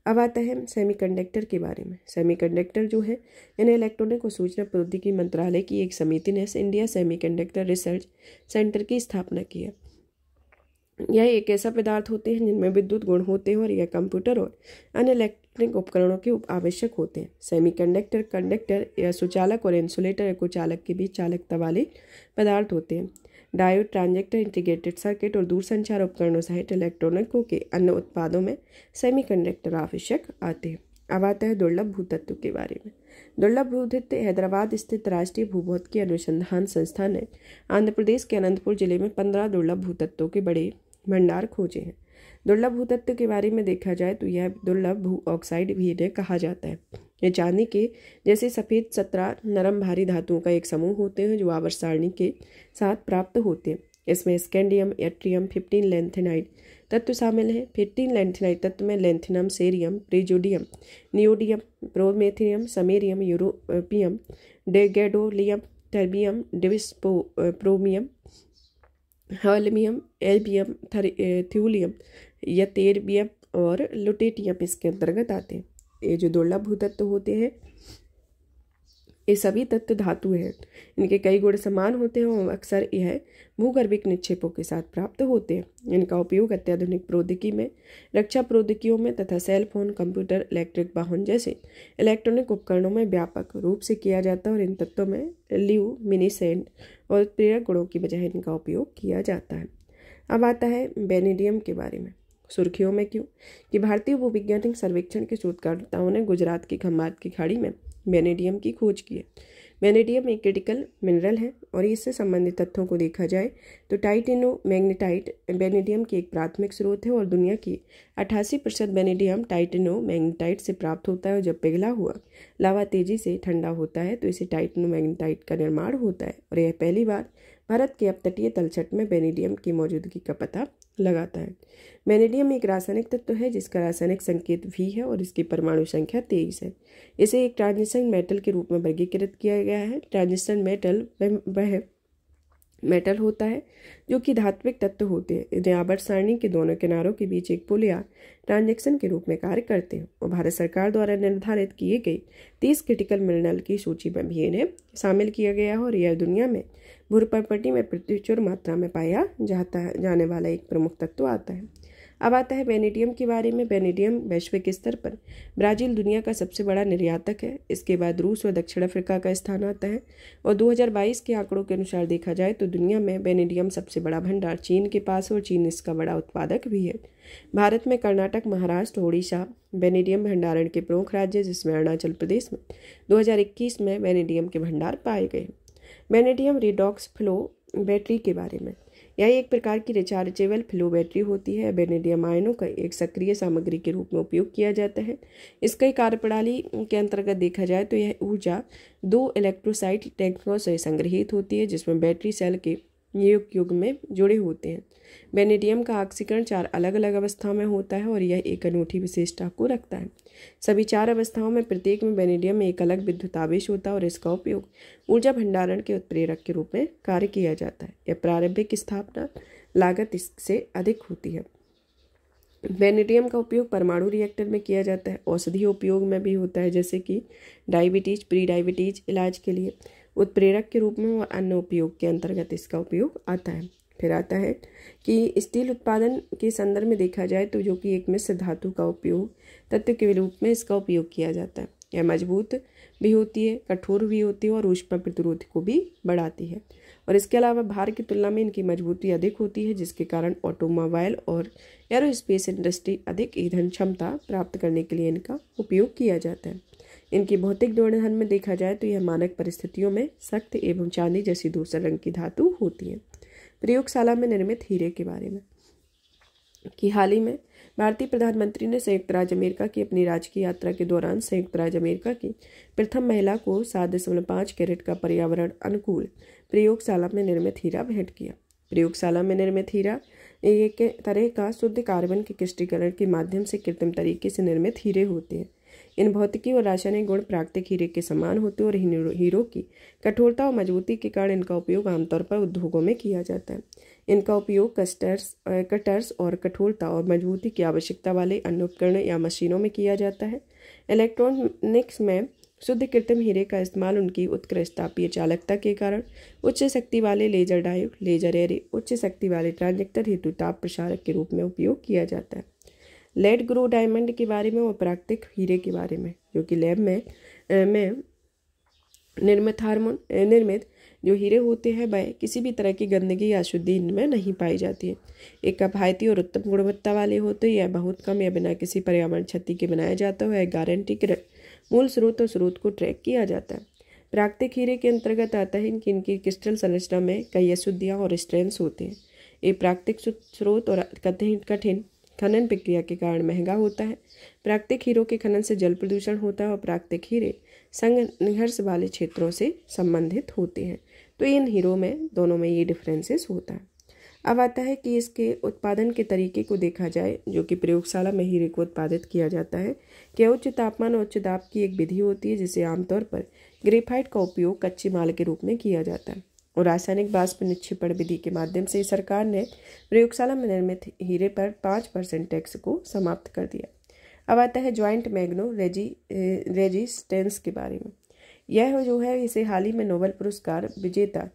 अब आता है सेमीकंडक्टर के बारे में सेमीकंडक्टर जो है इन्हें इलेक्ट्रॉनिक और सूचना प्रौद्योगिकी मंत्रालय की एक समिति ने इंडिया सेमीकंडक्टर रिसर्च सेंटर की स्थापना की है यह एक ऐसा पदार्थ होते हैं जिनमें विद्युत गुण होते हैं और यह कंप्यूटर और अन्य इलेक्ट्रॉनिक उपकरणों के आवश्यक होते हैं सेमीकंडक्टर कंडक्टर या सुचालक और इंसुलेटर या कुचालक के बीच चालकता वाले पदार्थ होते हैं डायो ट्रांजेक्टर इंटीग्रेटेड सर्किट और दूरसंचार उपकरणों सहित इलेक्ट्रॉनिकों के अन्य उत्पादों में सेमी आवश्यक आते हैं अब आता है दुर्लभ भूतत्व के बारे में दुर्लभ भूतत्व हैदराबाद स्थित राष्ट्रीय भूभौतिकी अनुसंधान संस्थान ने आंध्र प्रदेश के अनंतपुर जिले में पंद्रह दुर्लभ भूतत्वों के बड़े भंडार खोजे हैं दुर्लभ भूतत्व के बारे में देखा जाए तो यह दुर्लभ भू ऑक्साइड भी इन्हें कहा जाता है ये चांदी के जैसे सफ़ेद सत्रह नरम भारी धातुओं का एक समूह होते हैं जो आवर सारणी के साथ प्राप्त होते हैं इसमें स्कैंडियम एट्रियम फिफ्टीन लेंथेनाइड तत्व शामिल हैं फिफ्टीन लेंथेनाइड तत्व में lanthanum cerium praseodymium neodymium promethium samarium europium gadolinium terbium dysprosium holmium erbium thulium ytterbium और लुटेटियम इसके अंतर्गत आते हैं ये जो दुर्लभ भूतत्व होते हैं ये सभी तत्व धातु हैं इनके कई गुण समान होते हैं और अक्सर यह भूगर्भिक निक्षेपों के साथ प्राप्त होते हैं इनका उपयोग अत्याधुनिक प्रौद्योगिकी में रक्षा प्रौद्योगिकियों में तथा सेल फोन कंप्यूटर इलेक्ट्रिक वाहन जैसे इलेक्ट्रॉनिक उपकरणों में व्यापक रूप से किया जाता है और इन तत्वों में ल्यू मिनीसेंट और प्रेरक गुणों की बजाय इनका उपयोग किया जाता है अब आता है बेनेडियम के बारे में सुर्खियों में क्यों कि भारतीय भूविज्ञानिक सर्वेक्षण के शोधकर्ताओं ने गुजरात की खम्भात की खाड़ी में वेनेडियम की खोज की है वेनेडियम एक क्रिटिकल मिनरल है और इससे संबंधित तथ्यों को देखा जाए तो टाइटिनो मैग्नेटाइट बेनेडियम की एक प्राथमिक स्रोत है और दुनिया की अट्ठासी प्रतिशत बेनेडियम टाइटिनो मैग्नेटाइट से प्राप्त होता है और जब पिघला हुआ लावा तेजी से ठंडा होता है तो इसे टाइटिनो मैग्नेटाइट का निर्माण होता है और यह पहली बार भारत के अपतटीय तलछट में बेनेडियम की मौजूदगी का पता लगाता है बेनेडियम एक रासायनिक तत्व है जिसका रासायनिक संकेत भी है और इसकी परमाणु संख्या तेईस है इसे एक ट्रांजिशन मेटल के रूप में वर्गीकृत किया गया है ट्रांजिशन मेटल वह मेटल होता है जो कि धात्विक तत्व होते हैं इन्हें आवर्त सारणी के दोनों किनारों के बीच एक पुल या ट्रांजेक्शन के रूप में कार्य करते हैं और भारत सरकार द्वारा निर्धारित किए गए तीस क्रिटिकल मिनरल की सूची में भी इन्हें शामिल किया गया है और यह दुनिया में भूरपर्पटी में प्रतिचुर मात्रा में पाया जाता है जाने वाला एक प्रमुख तत्व आता है अब आता है बेनेडियम के बारे में बेनेडियम वैश्विक स्तर पर ब्राज़ील दुनिया का सबसे बड़ा निर्यातक है इसके बाद रूस और दक्षिण अफ्रीका का स्थान आता है और 2022 के आंकड़ों के अनुसार देखा जाए तो दुनिया में बेनेडियम सबसे बड़ा भंडार चीन के पास और चीन इसका बड़ा उत्पादक भी है भारत में कर्नाटक महाराष्ट्र ओडिशा बेनेडियम भंडारण के प्रमुख राज्य जिसमें अरुणाचल प्रदेश में दो में बेनेडियम के भंडार पाए गए मैनेडियम रिडॉक्स फ्लो बैटरी के बारे में यह एक प्रकार की रिचार्जेबल फ्लो बैटरी होती है बेनेडियम आयनों का एक सक्रिय सामग्री के रूप में उपयोग किया जाता है इसका कार्यप्रणाली के अंतर्गत देखा जाए तो यह ऊर्जा दो इलेक्ट्रोसाइट टैंकों से संग्रहित होती है जिसमें बैटरी सेल के योग युग में जुड़े होते हैं बेनेडियम का ऑक्सीकरण चार अलग अलग अवस्था में होता है और यह एक अनूठी विशेषता को रखता है सभी चार अवस्थाओं में प्रत्येक में बेनेडियम में एक अलग विद्युत आवेश होता है और इसका उपयोग ऊर्जा भंडारण के उत्प्रेरक के रूप में कार्य किया जाता है यह प्रारंभिक स्थापना लागत इससे अधिक होती है बेनेडियम का उपयोग परमाणु रिएक्टर में किया जाता है औषधि उपयोग में भी होता है जैसे कि डायबिटीज प्री डायबिटीज इलाज के लिए उत्प्रेरक के रूप में और अन्य उपयोग के अंतर्गत इसका उपयोग आता है फिर आता है कि स्टील उत्पादन के संदर्भ में देखा जाए तो जो कि एक मिश्र धातु का उपयोग तत्व के रूप में इसका उपयोग किया जाता है यह मजबूत भी होती है कठोर भी होती है और ऊष्मा प्रतिरोध को भी बढ़ाती है और इसके अलावा भार की तुलना में इनकी मजबूती अधिक होती है जिसके कारण ऑटोमोबाइल और एरोस्पेस इंडस्ट्री अधिक ईंधन क्षमता प्राप्त करने के लिए इनका उपयोग किया जाता है इनकी भौतिक गुणधर्म में देखा जाए तो यह मानक परिस्थितियों में सख्त एवं चांदी जैसी दूसरे रंग की धातु होती है प्रयोगशाला में निर्मित हीरे के बारे में कि हाल ही में भारतीय प्रधानमंत्री ने संयुक्त राज्य अमेरिका की अपनी राजकीय यात्रा के दौरान संयुक्त राज्य अमेरिका की प्रथम महिला को सात दशमलव पाँच कैरेट का पर्यावरण अनुकूल प्रयोगशाला में निर्मित हीरा भेंट किया प्रयोगशाला में निर्मित हीरा एक तरह का शुद्ध कार्बन के क्रिस्टीकरण के माध्यम से कृत्रिम तरीके से निर्मित हीरे होते हैं इन भौतिकी और रासायनिक गुण प्राकृतिक हीरे के समान होते हैं और हीरो की कठोरता और मजबूती के कारण इनका उपयोग आमतौर पर उद्योगों में किया जाता है इनका उपयोग कस्टर्स कटर्स और कठोरता और मजबूती की आवश्यकता वाले अन्य उपकरण या मशीनों में किया जाता है इलेक्ट्रॉनिक्स में शुद्ध कृत्रिम हीरे का इस्तेमाल उनकी उत्कृष्ट तापीय चालकता के कारण उच्च शक्ति वाले लेजर डायोड लेजर एरे उच्च शक्ति वाले ट्रांजेक्टर हेतु ताप प्रसारक के रूप में उपयोग किया जाता है लेड ग्रो डायमंड के बारे में और प्राकृतिक हीरे के बारे में जो कि लैब में में निर्मित हार्मोन निर्मित जो हीरे होते हैं वह किसी भी तरह की गंदगी या अशुद्धि इनमें नहीं पाई जाती है एक कफायती और उत्तम गुणवत्ता वाले होते हैं यह बहुत कम या बिना किसी पर्यावरण क्षति के बनाया जाता है गारंटी के मूल स्रोत और स्रोत को ट्रैक किया जाता है प्राकृतिक हीरे के अंतर्गत आता है कि इनकी क्रिस्टल संरचना में कई अशुद्धियाँ और स्ट्रेंस होते हैं ये प्राकृतिक स्रोत और कठिन कठिन खनन प्रक्रिया के कारण महंगा होता है प्राकृतिक हीरों के खनन से जल प्रदूषण होता है और प्राकृतिक हीरे संघर्ष वाले क्षेत्रों से संबंधित होते हैं तो इन हीरो में दोनों में ये डिफरेंसेस होता है अब आता है कि इसके उत्पादन के तरीके को देखा जाए जो कि प्रयोगशाला में हीरे को उत्पादित किया जाता है कि उच्च तापमान और उच्च दाब की एक विधि होती है जिसे आमतौर पर ग्रेफाइट का उपयोग कच्चे माल के रूप में किया जाता है और रासायनिक बाष्प निक्षेपण विधि के माध्यम से सरकार ने प्रयोगशाला में निर्मित हीरे पर पाँच परसेंट टैक्स को समाप्त कर दिया अब आता है ज्वाइंट मैग्नो रेजी रेजिस्टेंस के बारे में यह जो है इसे हाल ही में नोबेल पुरस्कार विजेता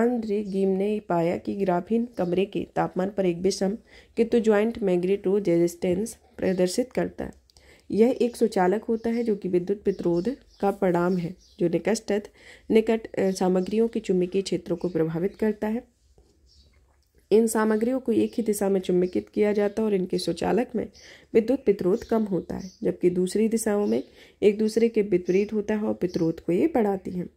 आंद्रे गिम ने पाया कि ग्राफीन कमरे के तापमान पर एक विषम किंतु ज्वाइंट मैग्रेटो रेजिस्टेंस प्रदर्शित करता है यह एक सुचालक होता है जो कि विद्युत प्रतिरोध का परिणाम है जो निकटस्थ निकट सामग्रियों के चुंबकीय क्षेत्रों को प्रभावित करता है इन सामग्रियों को एक ही दिशा में चुंबकित किया जाता है और इनके सुचालक में विद्युत प्रतिरोध कम होता है जबकि दूसरी दिशाओं में एक दूसरे के विपरीत होता है और प्रतिरोध को ये बढ़ाती हैं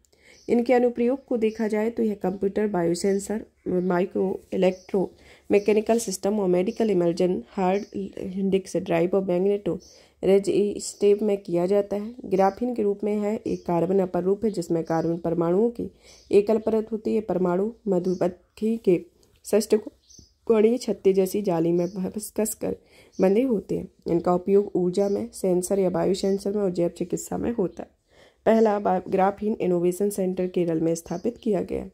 इनके अनुप्रयोग को देखा जाए तो यह computer biosensor micro electro mechanical system और medical imaging hard disk drive और मैग्नेटो रेजिस्टेव e में किया जाता है ग्राफीन के रूप में है एक कार्बन अपर रूप है जिसमें कार्बन परमाणुओं की एकल परत होती है परमाणु मधुमक्खी के सष्ट कोणीय छत्ते जैसी जाली में फसकस कर बंधे होते हैं इनका उपयोग ऊर्जा में सेंसर या वायु सेंसर में और जैव चिकित्सा में होता है पहला ग्राफीन इनोवेशन सेंटर केरल में स्थापित किया गया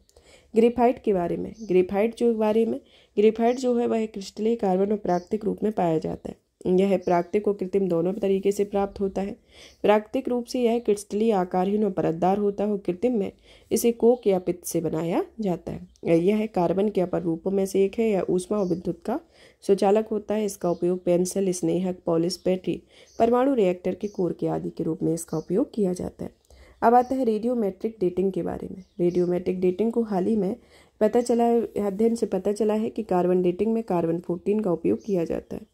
ग्रेफाइट के बारे में ग्रेफाइट जो बारे में ग्रेफाइट जो है वह क्रिस्टलीय कार्बन और प्राकृतिक रूप में पाया जाता है यह प्राकृतिक और कृत्रिम दोनों तरीके से प्राप्त होता है प्राकृतिक रूप से यह क्रिस्टली आकारहीन और परतदार होता है और कृत्रिम में इसे कोक या पित्त से बनाया जाता है यह कार्बन के अपर रूपों में से एक है यह ऊष्मा और विद्युत का स्वचालक होता है इसका उपयोग पेंसिल स्नेहक पॉलिश बैटरी परमाणु रिएक्टर के कोर के आदि के रूप में इसका उपयोग किया जाता है अब आता है रेडियोमेट्रिक डेटिंग के बारे में रेडियोमेट्रिक डेटिंग को हाल ही में पता चला अध्ययन से पता चला है कि कार्बन डेटिंग में कार्बन फोर्टीन का उपयोग किया जाता है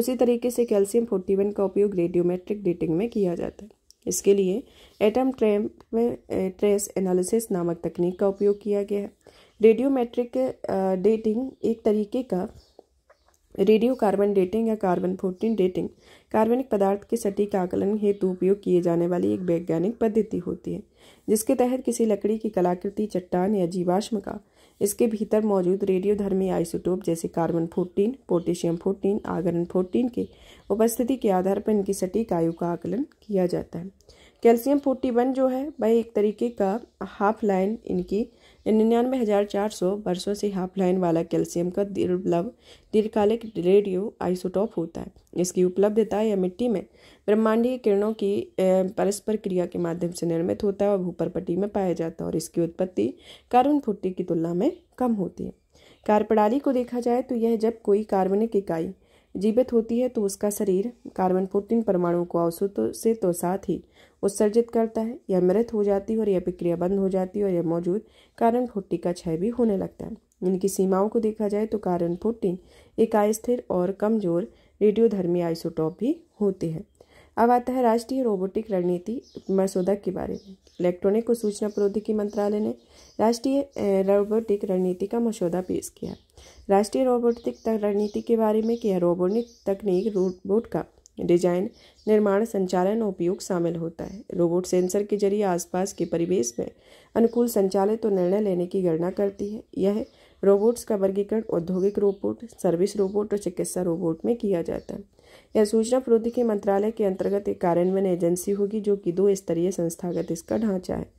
उसी तरीके से कैल्शियम वन का उपयोग रेडियोमेट्रिक डेटिंग में किया जाता है इसके लिए एटम ट्रेम ट्रेस एनालिसिस नामक तकनीक का उपयोग किया गया है रेडियोमेट्रिक डेटिंग एक तरीके का रेडियो कार्बन डेटिंग या कार्बन फोर्टीन डेटिंग कार्बनिक पदार्थ के सटीक आकलन हेतु उपयोग किए जाने वाली एक वैज्ञानिक पद्धति होती है जिसके तहत किसी लकड़ी की कलाकृति चट्टान या जीवाश्म का इसके भीतर मौजूद रेडियोधर्मी आइसोटोप जैसे कार्बन फोर्टीन पोटेशियम फोर्टीन आगरन फोर्टीन के उपस्थिति के आधार पर इनकी सटीक आयु का आकलन किया जाता है कैल्शियम फोर्टी वन जो है वह एक तरीके का हाफ लाइन इनकी निन्यानवे हज़ार चार सौ वर्षों से हाफ लाइन वाला कैल्शियम का दुर्लभ दीर्घकालिक रेडियो आइसोटॉप होता है इसकी उपलब्धता या मिट्टी में ब्रह्मांडीय किरणों की परस्पर क्रिया के माध्यम से निर्मित होता है और भूपरपट्टी में पाया जाता है और इसकी उत्पत्ति कार्बन फुट्टी की तुलना में कम होती है प्रणाली को देखा जाए तो यह जब कोई कार्बनिक इकाई जीवित होती है तो उसका शरीर कार्बन फोर्टीन परमाणु को अवसुत से तो साथ ही उत्सर्जित करता है यह मृत हो जाती है और यह प्रक्रिया बंद हो जाती है और यह मौजूद कारण फुट्टी का क्षय भी होने लगता है इनकी सीमाओं को देखा जाए तो कारण फुट्टी एक अस्थिर और कमजोर रेडियोधर्मी आइसोटॉप भी होते हैं अब आता है राष्ट्रीय रोबोटिक रणनीति मसौदा के बारे में इलेक्ट्रॉनिक और सूचना प्रौद्योगिकी मंत्रालय ने राष्ट्रीय रोबोटिक रणनीति का मसौदा पेश किया राष्ट्रीय रोबोटिक रणनीति के बारे में किया रोबोटिक तकनीक रोबोट का डिजाइन निर्माण संचालन और उपयोग शामिल होता है रोबोट सेंसर के जरिए आसपास के परिवेश में अनुकूल संचालित तो और निर्णय लेने की गणना करती है यह रोबोट्स का वर्गीकरण औद्योगिक रोबोट सर्विस रोबोट और चिकित्सा रोबोट में किया जाता है यह सूचना प्रौद्योगिकी मंत्रालय के अंतर्गत एक कार्यान्वयन एजेंसी होगी जो कि दो स्तरीय संस्थागत इसका ढांचा है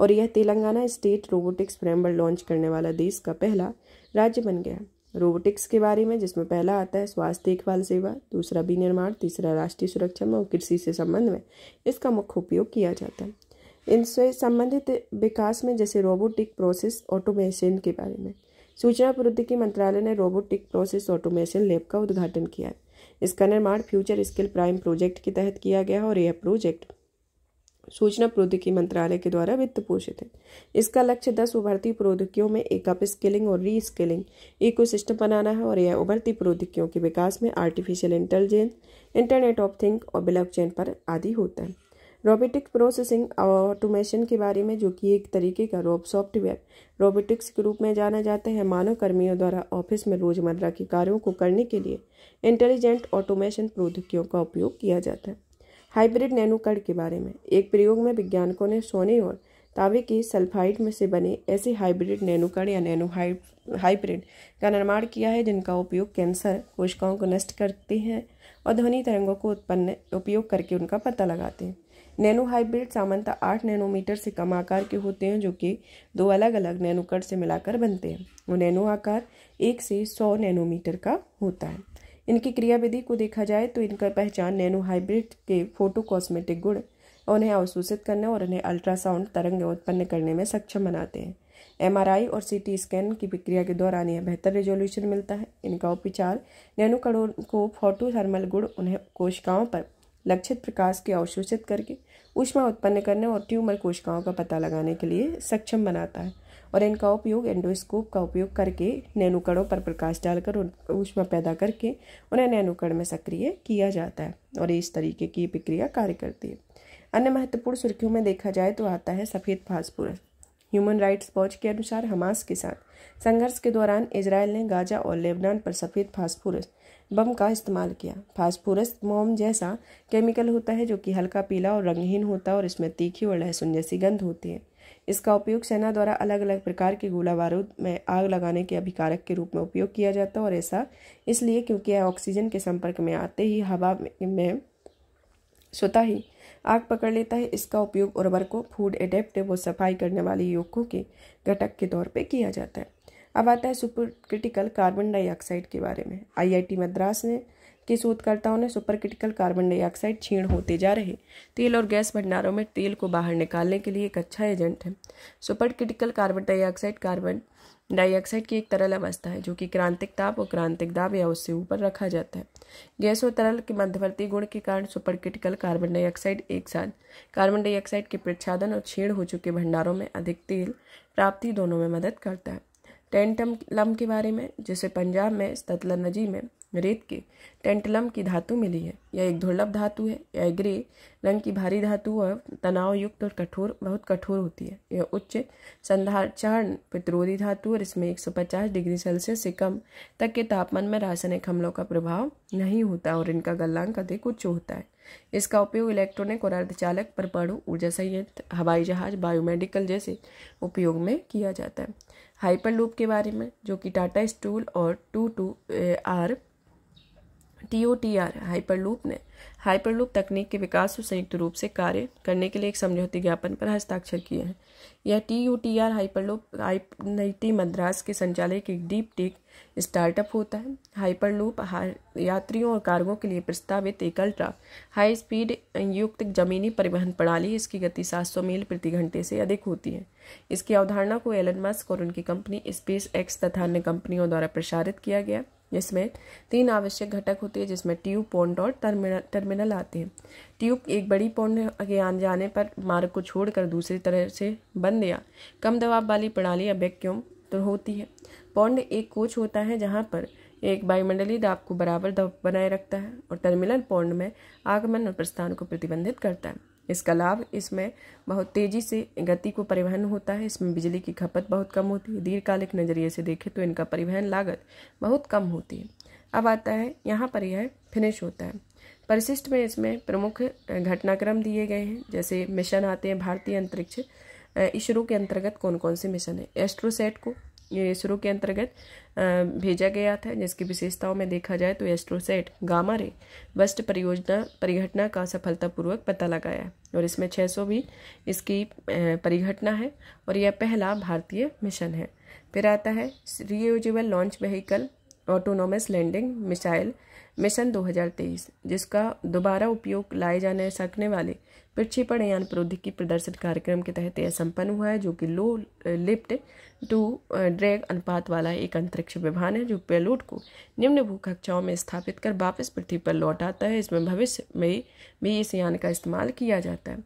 और यह Telangana state robotics framework launch करने वाला देश का पहला राज्य बन गया है रोबोटिक्स के बारे में जिसमें पहला आता है स्वास्थ्य देखभाल सेवा दूसरा विनिर्माण तीसरा राष्ट्रीय सुरक्षा में और कृषि से संबंध में इसका मुख्य उपयोग किया जाता है इनसे संबंधित विकास में जैसे रोबोटिक प्रोसेस ऑटोमेशन के बारे में सूचना प्रौद्योगिकी मंत्रालय ने रोबोटिक प्रोसेस ऑटोमेशन लैब का उद्घाटन किया है इसका निर्माण फ्यूचर स्किल प्राइम प्रोजेक्ट के तहत किया गया और यह प्रोजेक्ट सूचना प्रौद्योगिकी मंत्रालय के द्वारा वित्त पोषित है इसका लक्ष्य दस उभरती प्रौद्योगिकियों में एक अप स्किलिंग और री स्किलिंग इको सिस्टम बनाना है और यह उभरती प्रौद्योगिकियों के विकास में artificial intelligence internet of thing और ब्लॉक चेन पर आदि होता है रोबोटिक प्रोसेसिंग ऑटोमेशन के बारे में जो कि एक तरीके का रोब सॉफ्टवेयर रोबोटिक्स के रूप में जाना जाता है मानव कर्मियों द्वारा ऑफिस में रोजमर्रा के कार्यों को करने के लिए इंटेलिजेंट ऑटोमेशन प्रौद्योगिकियों का उपयोग किया जाता है हाइब्रिड नैनोकड़ के बारे में एक प्रयोग में वैज्ञानिकों ने सोने और तावे के सल्फाइड में से बने ऐसे हाइब्रिड नैनोकड़ या नैनो हाइब्रिड का निर्माण किया है जिनका उपयोग कैंसर कोशिकाओं को नष्ट करते हैं और ध्वनि तरंगों को उत्पन्न उपयोग करके उनका पता लगाते हैं नैनो हाइब्रिड सामान्यतः आठ नैनोमीटर से कम आकार के होते हैं जो कि दो अलग अलग नैनोकड़ से मिलाकर बनते हैं वो नैनो आकार एक से सौ नैनोमीटर का होता है इनकी क्रियाविधि को देखा जाए तो इनका पहचान नैनो हाइब्रिड के फोटो कॉस्मेटिक गुण उन्हें अवशोषित करने और उन्हें अल्ट्रासाउंड तरंग उत्पन्न करने में सक्षम बनाते हैं एम और सी स्कैन की प्रक्रिया के दौरान यह बेहतर रेजोल्यूशन मिलता है इनका उपचार नैनो कड़ो को फोटो थर्मल गुण उन्हें कोशिकाओं पर लक्षित प्रकाश के अवशोषित करके उष्मा उत्पन्न करने और ट्यूमर कोशिकाओं का पता लगाने के लिए सक्षम बनाता है और इनका उपयोग एंडोस्कोप का उपयोग करके नैनुकड़ों पर प्रकाश डालकर ऊष्मा पैदा करके उन्हें नैनुकड़ में सक्रिय किया जाता है और इस तरीके की प्रक्रिया कार्य करती है अन्य महत्वपूर्ण सुर्खियों में देखा जाए तो आता है सफ़ेद फास्फोरस ह्यूमन राइट्स वॉच के अनुसार हमास के साथ संघर्ष के दौरान इसराइल ने गाजा और लेबनान पर सफ़ेद फास्फोरस बम का इस्तेमाल किया फास्फोरस मोम जैसा केमिकल होता है जो कि हल्का पीला और रंगहीन होता है और इसमें तीखी और लहसुन जैसी गंध होती है इसका उपयोग सेना द्वारा अलग अलग प्रकार के गोला बारूद में आग लगाने के अभिकारक के रूप में उपयोग किया जाता है और ऐसा इसलिए क्योंकि यह ऑक्सीजन के संपर्क में आते ही हवा में स्वतः ही आग पकड़ लेता है इसका उपयोग उर्वरकों फूड एडेप्टिव और सफाई करने वाले युवकों के घटक के तौर पर किया जाता है अब आता है सुपर क्रिटिकल कार्बन डाइऑक्साइड के बारे में आईआईटी मद्रास ने इसके शोधकर्ताओं ने सुपरक्रिटिकल कार्बन डाइऑक्साइड छीण होते जा रहे तेल और गैस भंडारों में तेल को बाहर निकालने के लिए एक अच्छा एजेंट है supercritical carbon dioxide carbon dioxide की एक तरल अवस्था है जो कि क्रांतिक ताप और क्रांतिक दाब या उससे ऊपर रखा जाता है गैस और तरल के मध्यवर्ती गुण के कारण सुपरक्रिटिकल कार्बन डाइऑक्साइड एक साथ कार्बन डाइऑक्साइड के प्रच्छादन और छेड़ हो चुके भंडारों में अधिक तेल प्राप्ति दोनों में मदद करता है टेंटम लम के बारे में जिसे पंजाब में सतलज नदी में रेत के टेंटलम की धातु मिली है यह एक दुर्लभ धातु है यह ग्रे रंग की भारी धातु और तनावयुक्त और कठोर बहुत कठोर होती है यह उच्च संधाचरण प्रतिरोधी धातु और इसमें 150 डिग्री सेल्सियस से कम तक के तापमान में रासायनिक हमलों का प्रभाव नहीं होता और इनका गलनांक अधिक उच्च होता है इसका उपयोग इलेक्ट्रॉनिक और अर्धचालक परमाणु ऊर्जा संयंत्र हवाई जहाज बायोमेडिकल जैसे उपयोग में किया जाता है हाइपर लूप के बारे में जो कि टाटा स्टूल और two two R T O T R hyperloop ने हाइपरलूप तकनीक के विकास और संयुक्त रूप से कार्य करने के लिए एक समझौते ज्ञापन पर हस्ताक्षर किए हैं यह T U T R hyperloop T Madras के संचालक एक डीप टेक स्टार्टअप होता है हाइपरलूप यात्रियों और कार्गो के लिए प्रस्तावित एक अल्ट्रा हाई स्पीड युक्त जमीनी परिवहन प्रणाली इसकी गति 700 मील प्रति घंटे से अधिक होती है इसकी अवधारणा को एलन मस्क और उनकी कंपनी स्पेस एक्स तथा अन्य कंपनियों द्वारा प्रसारित किया गया जिसमें तीन आवश्यक घटक होते हैं जिसमें ट्यूब पॉन्ड और टर्मिनल टर्मिनल आते हैं ट्यूब एक बड़ी पॉन्ड के आन जाने पर मार्ग को छोड़कर दूसरी तरह से बंद या कम दबाव वाली प्रणाली या वैक्यूम तो होती है पॉन्ड एक कोच होता है जहाँ पर एक वायुमंडलीय दाब को बराबर दब बनाए रखता है और टर्मिनल पॉन्ड में आगमन और प्रस्थान को प्रतिबंधित करता है इसका लाभ इसमें बहुत तेज़ी से गति को परिवहन होता है इसमें बिजली की खपत बहुत कम होती है दीर्घकालिक नज़रिए से देखें तो इनका परिवहन लागत बहुत कम होती है अब आता है यहाँ पर यह फिनिश होता है परिशिष्ट में इसमें प्रमुख घटनाक्रम दिए गए हैं जैसे मिशन आते हैं भारतीय अंतरिक्ष इसरो के अंतर्गत कौन कौन से मिशन है एस्ट्रोसेट को इसरो के अंतर्गत भेजा गया था जिसकी विशेषताओं में देखा जाए तो एस्ट्रोसेट गामा रे वस्ट परियोजना परिघटना का सफलतापूर्वक पता लगाया और इसमें 600 भी इसकी परिघटना है और यह पहला भारतीय मिशन है फिर आता है reusable launch vehicle autonomous landing missile mission 2023 जिसका दोबारा उपयोग लाए जाने सकने वाले प्रक्षेपण यान प्रौद्योगिकी प्रदर्शित कार्यक्रम के तहत यह संपन्न हुआ है जो कि लो लिफ्ट टू ड्रैग अनुपात वाला एक अंतरिक्ष विमान है जो पेलोट को निम्न भू कक्षाओं में स्थापित कर वापस पृथ्वी पर लौट आता है इसमें भविष्य में भी इस यान का इस्तेमाल किया जाता है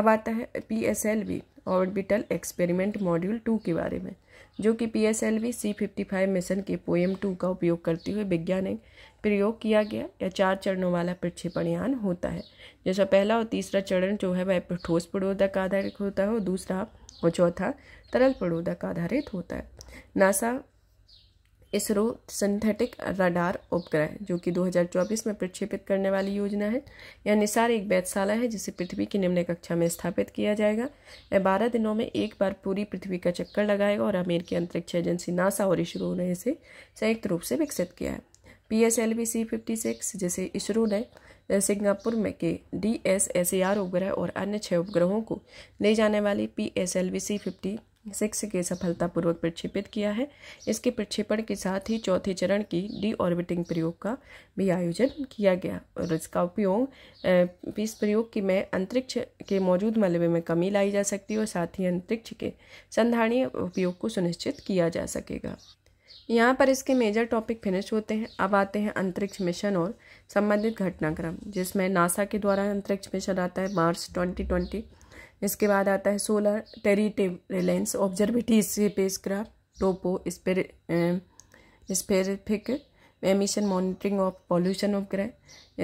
अब आता है P S L V orbital experiment module two के बारे में जो कि P S L V C fifty five mission के पोएम टू का उपयोग करते हुए वैज्ञानिक प्रयोग किया गया या चार चरणों वाला प्रक्षेपण यान होता है जैसा पहला और तीसरा चरण जो है वह ठोस प्रणोदक आधारित होता है और दूसरा और चौथा तरल पड़ोदक आधारित होता है नासा इसरो सिंथेटिक रडार उपग्रह जो कि 2024 में प्रक्षेपित करने वाली योजना है यह निसार एक वैधशाला है जिसे पृथ्वी की निम्न कक्षा में स्थापित किया जाएगा यह बारह दिनों में एक बार पूरी पृथ्वी का चक्कर लगाएगा और अमेरिकी अंतरिक्ष एजेंसी नासा और इसरो ने इसे संयुक्त रूप से विकसित किया है P S L V C fifty six जिसे इसरो ने सिंगापुर में के D S S A R उपग्रह और अन्य छः उपग्रहों को ले जाने वाली P S L V C fifty six के सफलतापूर्वक प्रक्षेपित किया है इसके प्रक्षेपण के साथ ही चौथे चरण की डी ऑर्बिटिंग प्रयोग का भी आयोजन किया गया और इसका उपयोग इस प्रयोग की में अंतरिक्ष के मौजूद मलबे में कमी लाई जा सकती है और साथ ही अंतरिक्ष के संधारणीय उपयोग को सुनिश्चित किया जा सकेगा यहाँ पर इसके मेजर टॉपिक फिनिश होते हैं अब आते हैं अंतरिक्ष मिशन और संबंधित घटनाक्रम जिसमें नासा के द्वारा अंतरिक्ष मिशन आता है मार्च 2020 इसके बाद आता है solar terrestrial relations observatory spacecraft tropospheric emission monitoring of pollution उपग्रह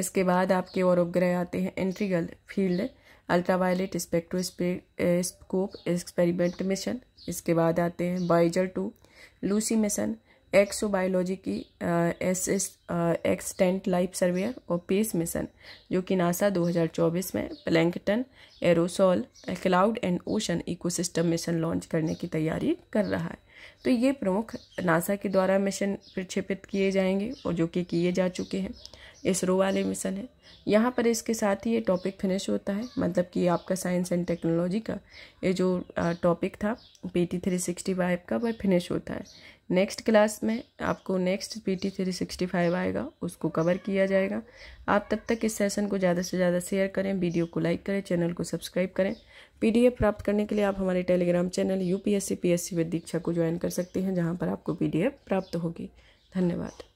इसके बाद आपके और उपग्रह आते हैं integral field ultraviolet spectroscope experiment mission इसके बाद आते हैं Voyager two Lucy mission exobiology की S S extant life surveyor और पेस मिशन जो कि नासा 2024 में plankton aerosol cloud and ocean ecosystem mission launch करने की तैयारी कर रहा है तो ये प्रमुख नासा के द्वारा मिशन प्रक्षेपित किए जाएंगे और जो कि किए जा चुके हैं इसरो वाले मिशन है यहाँ पर इसके साथ ही ये टॉपिक फिनिश होता है मतलब कि आपका साइंस एंड टेक्नोलॉजी का ये जो टॉपिक uh, था P T three sixty five का वह फिनिश होता है नेक्स्ट क्लास में आपको next P T three sixty five आएगा उसको कवर किया जाएगा आप तब तक इस सेशन को ज़्यादा से ज़्यादा शेयर करें वीडियो को लाइक करें चैनल को सब्सक्राइब करें पीडीएफ प्राप्त करने के लिए आप हमारे Telegram channel UPSC PSC with Diksha को ज्वाइन कर सकते हैं जहाँ पर आपको पीडीएफ प्राप्त होगी धन्यवाद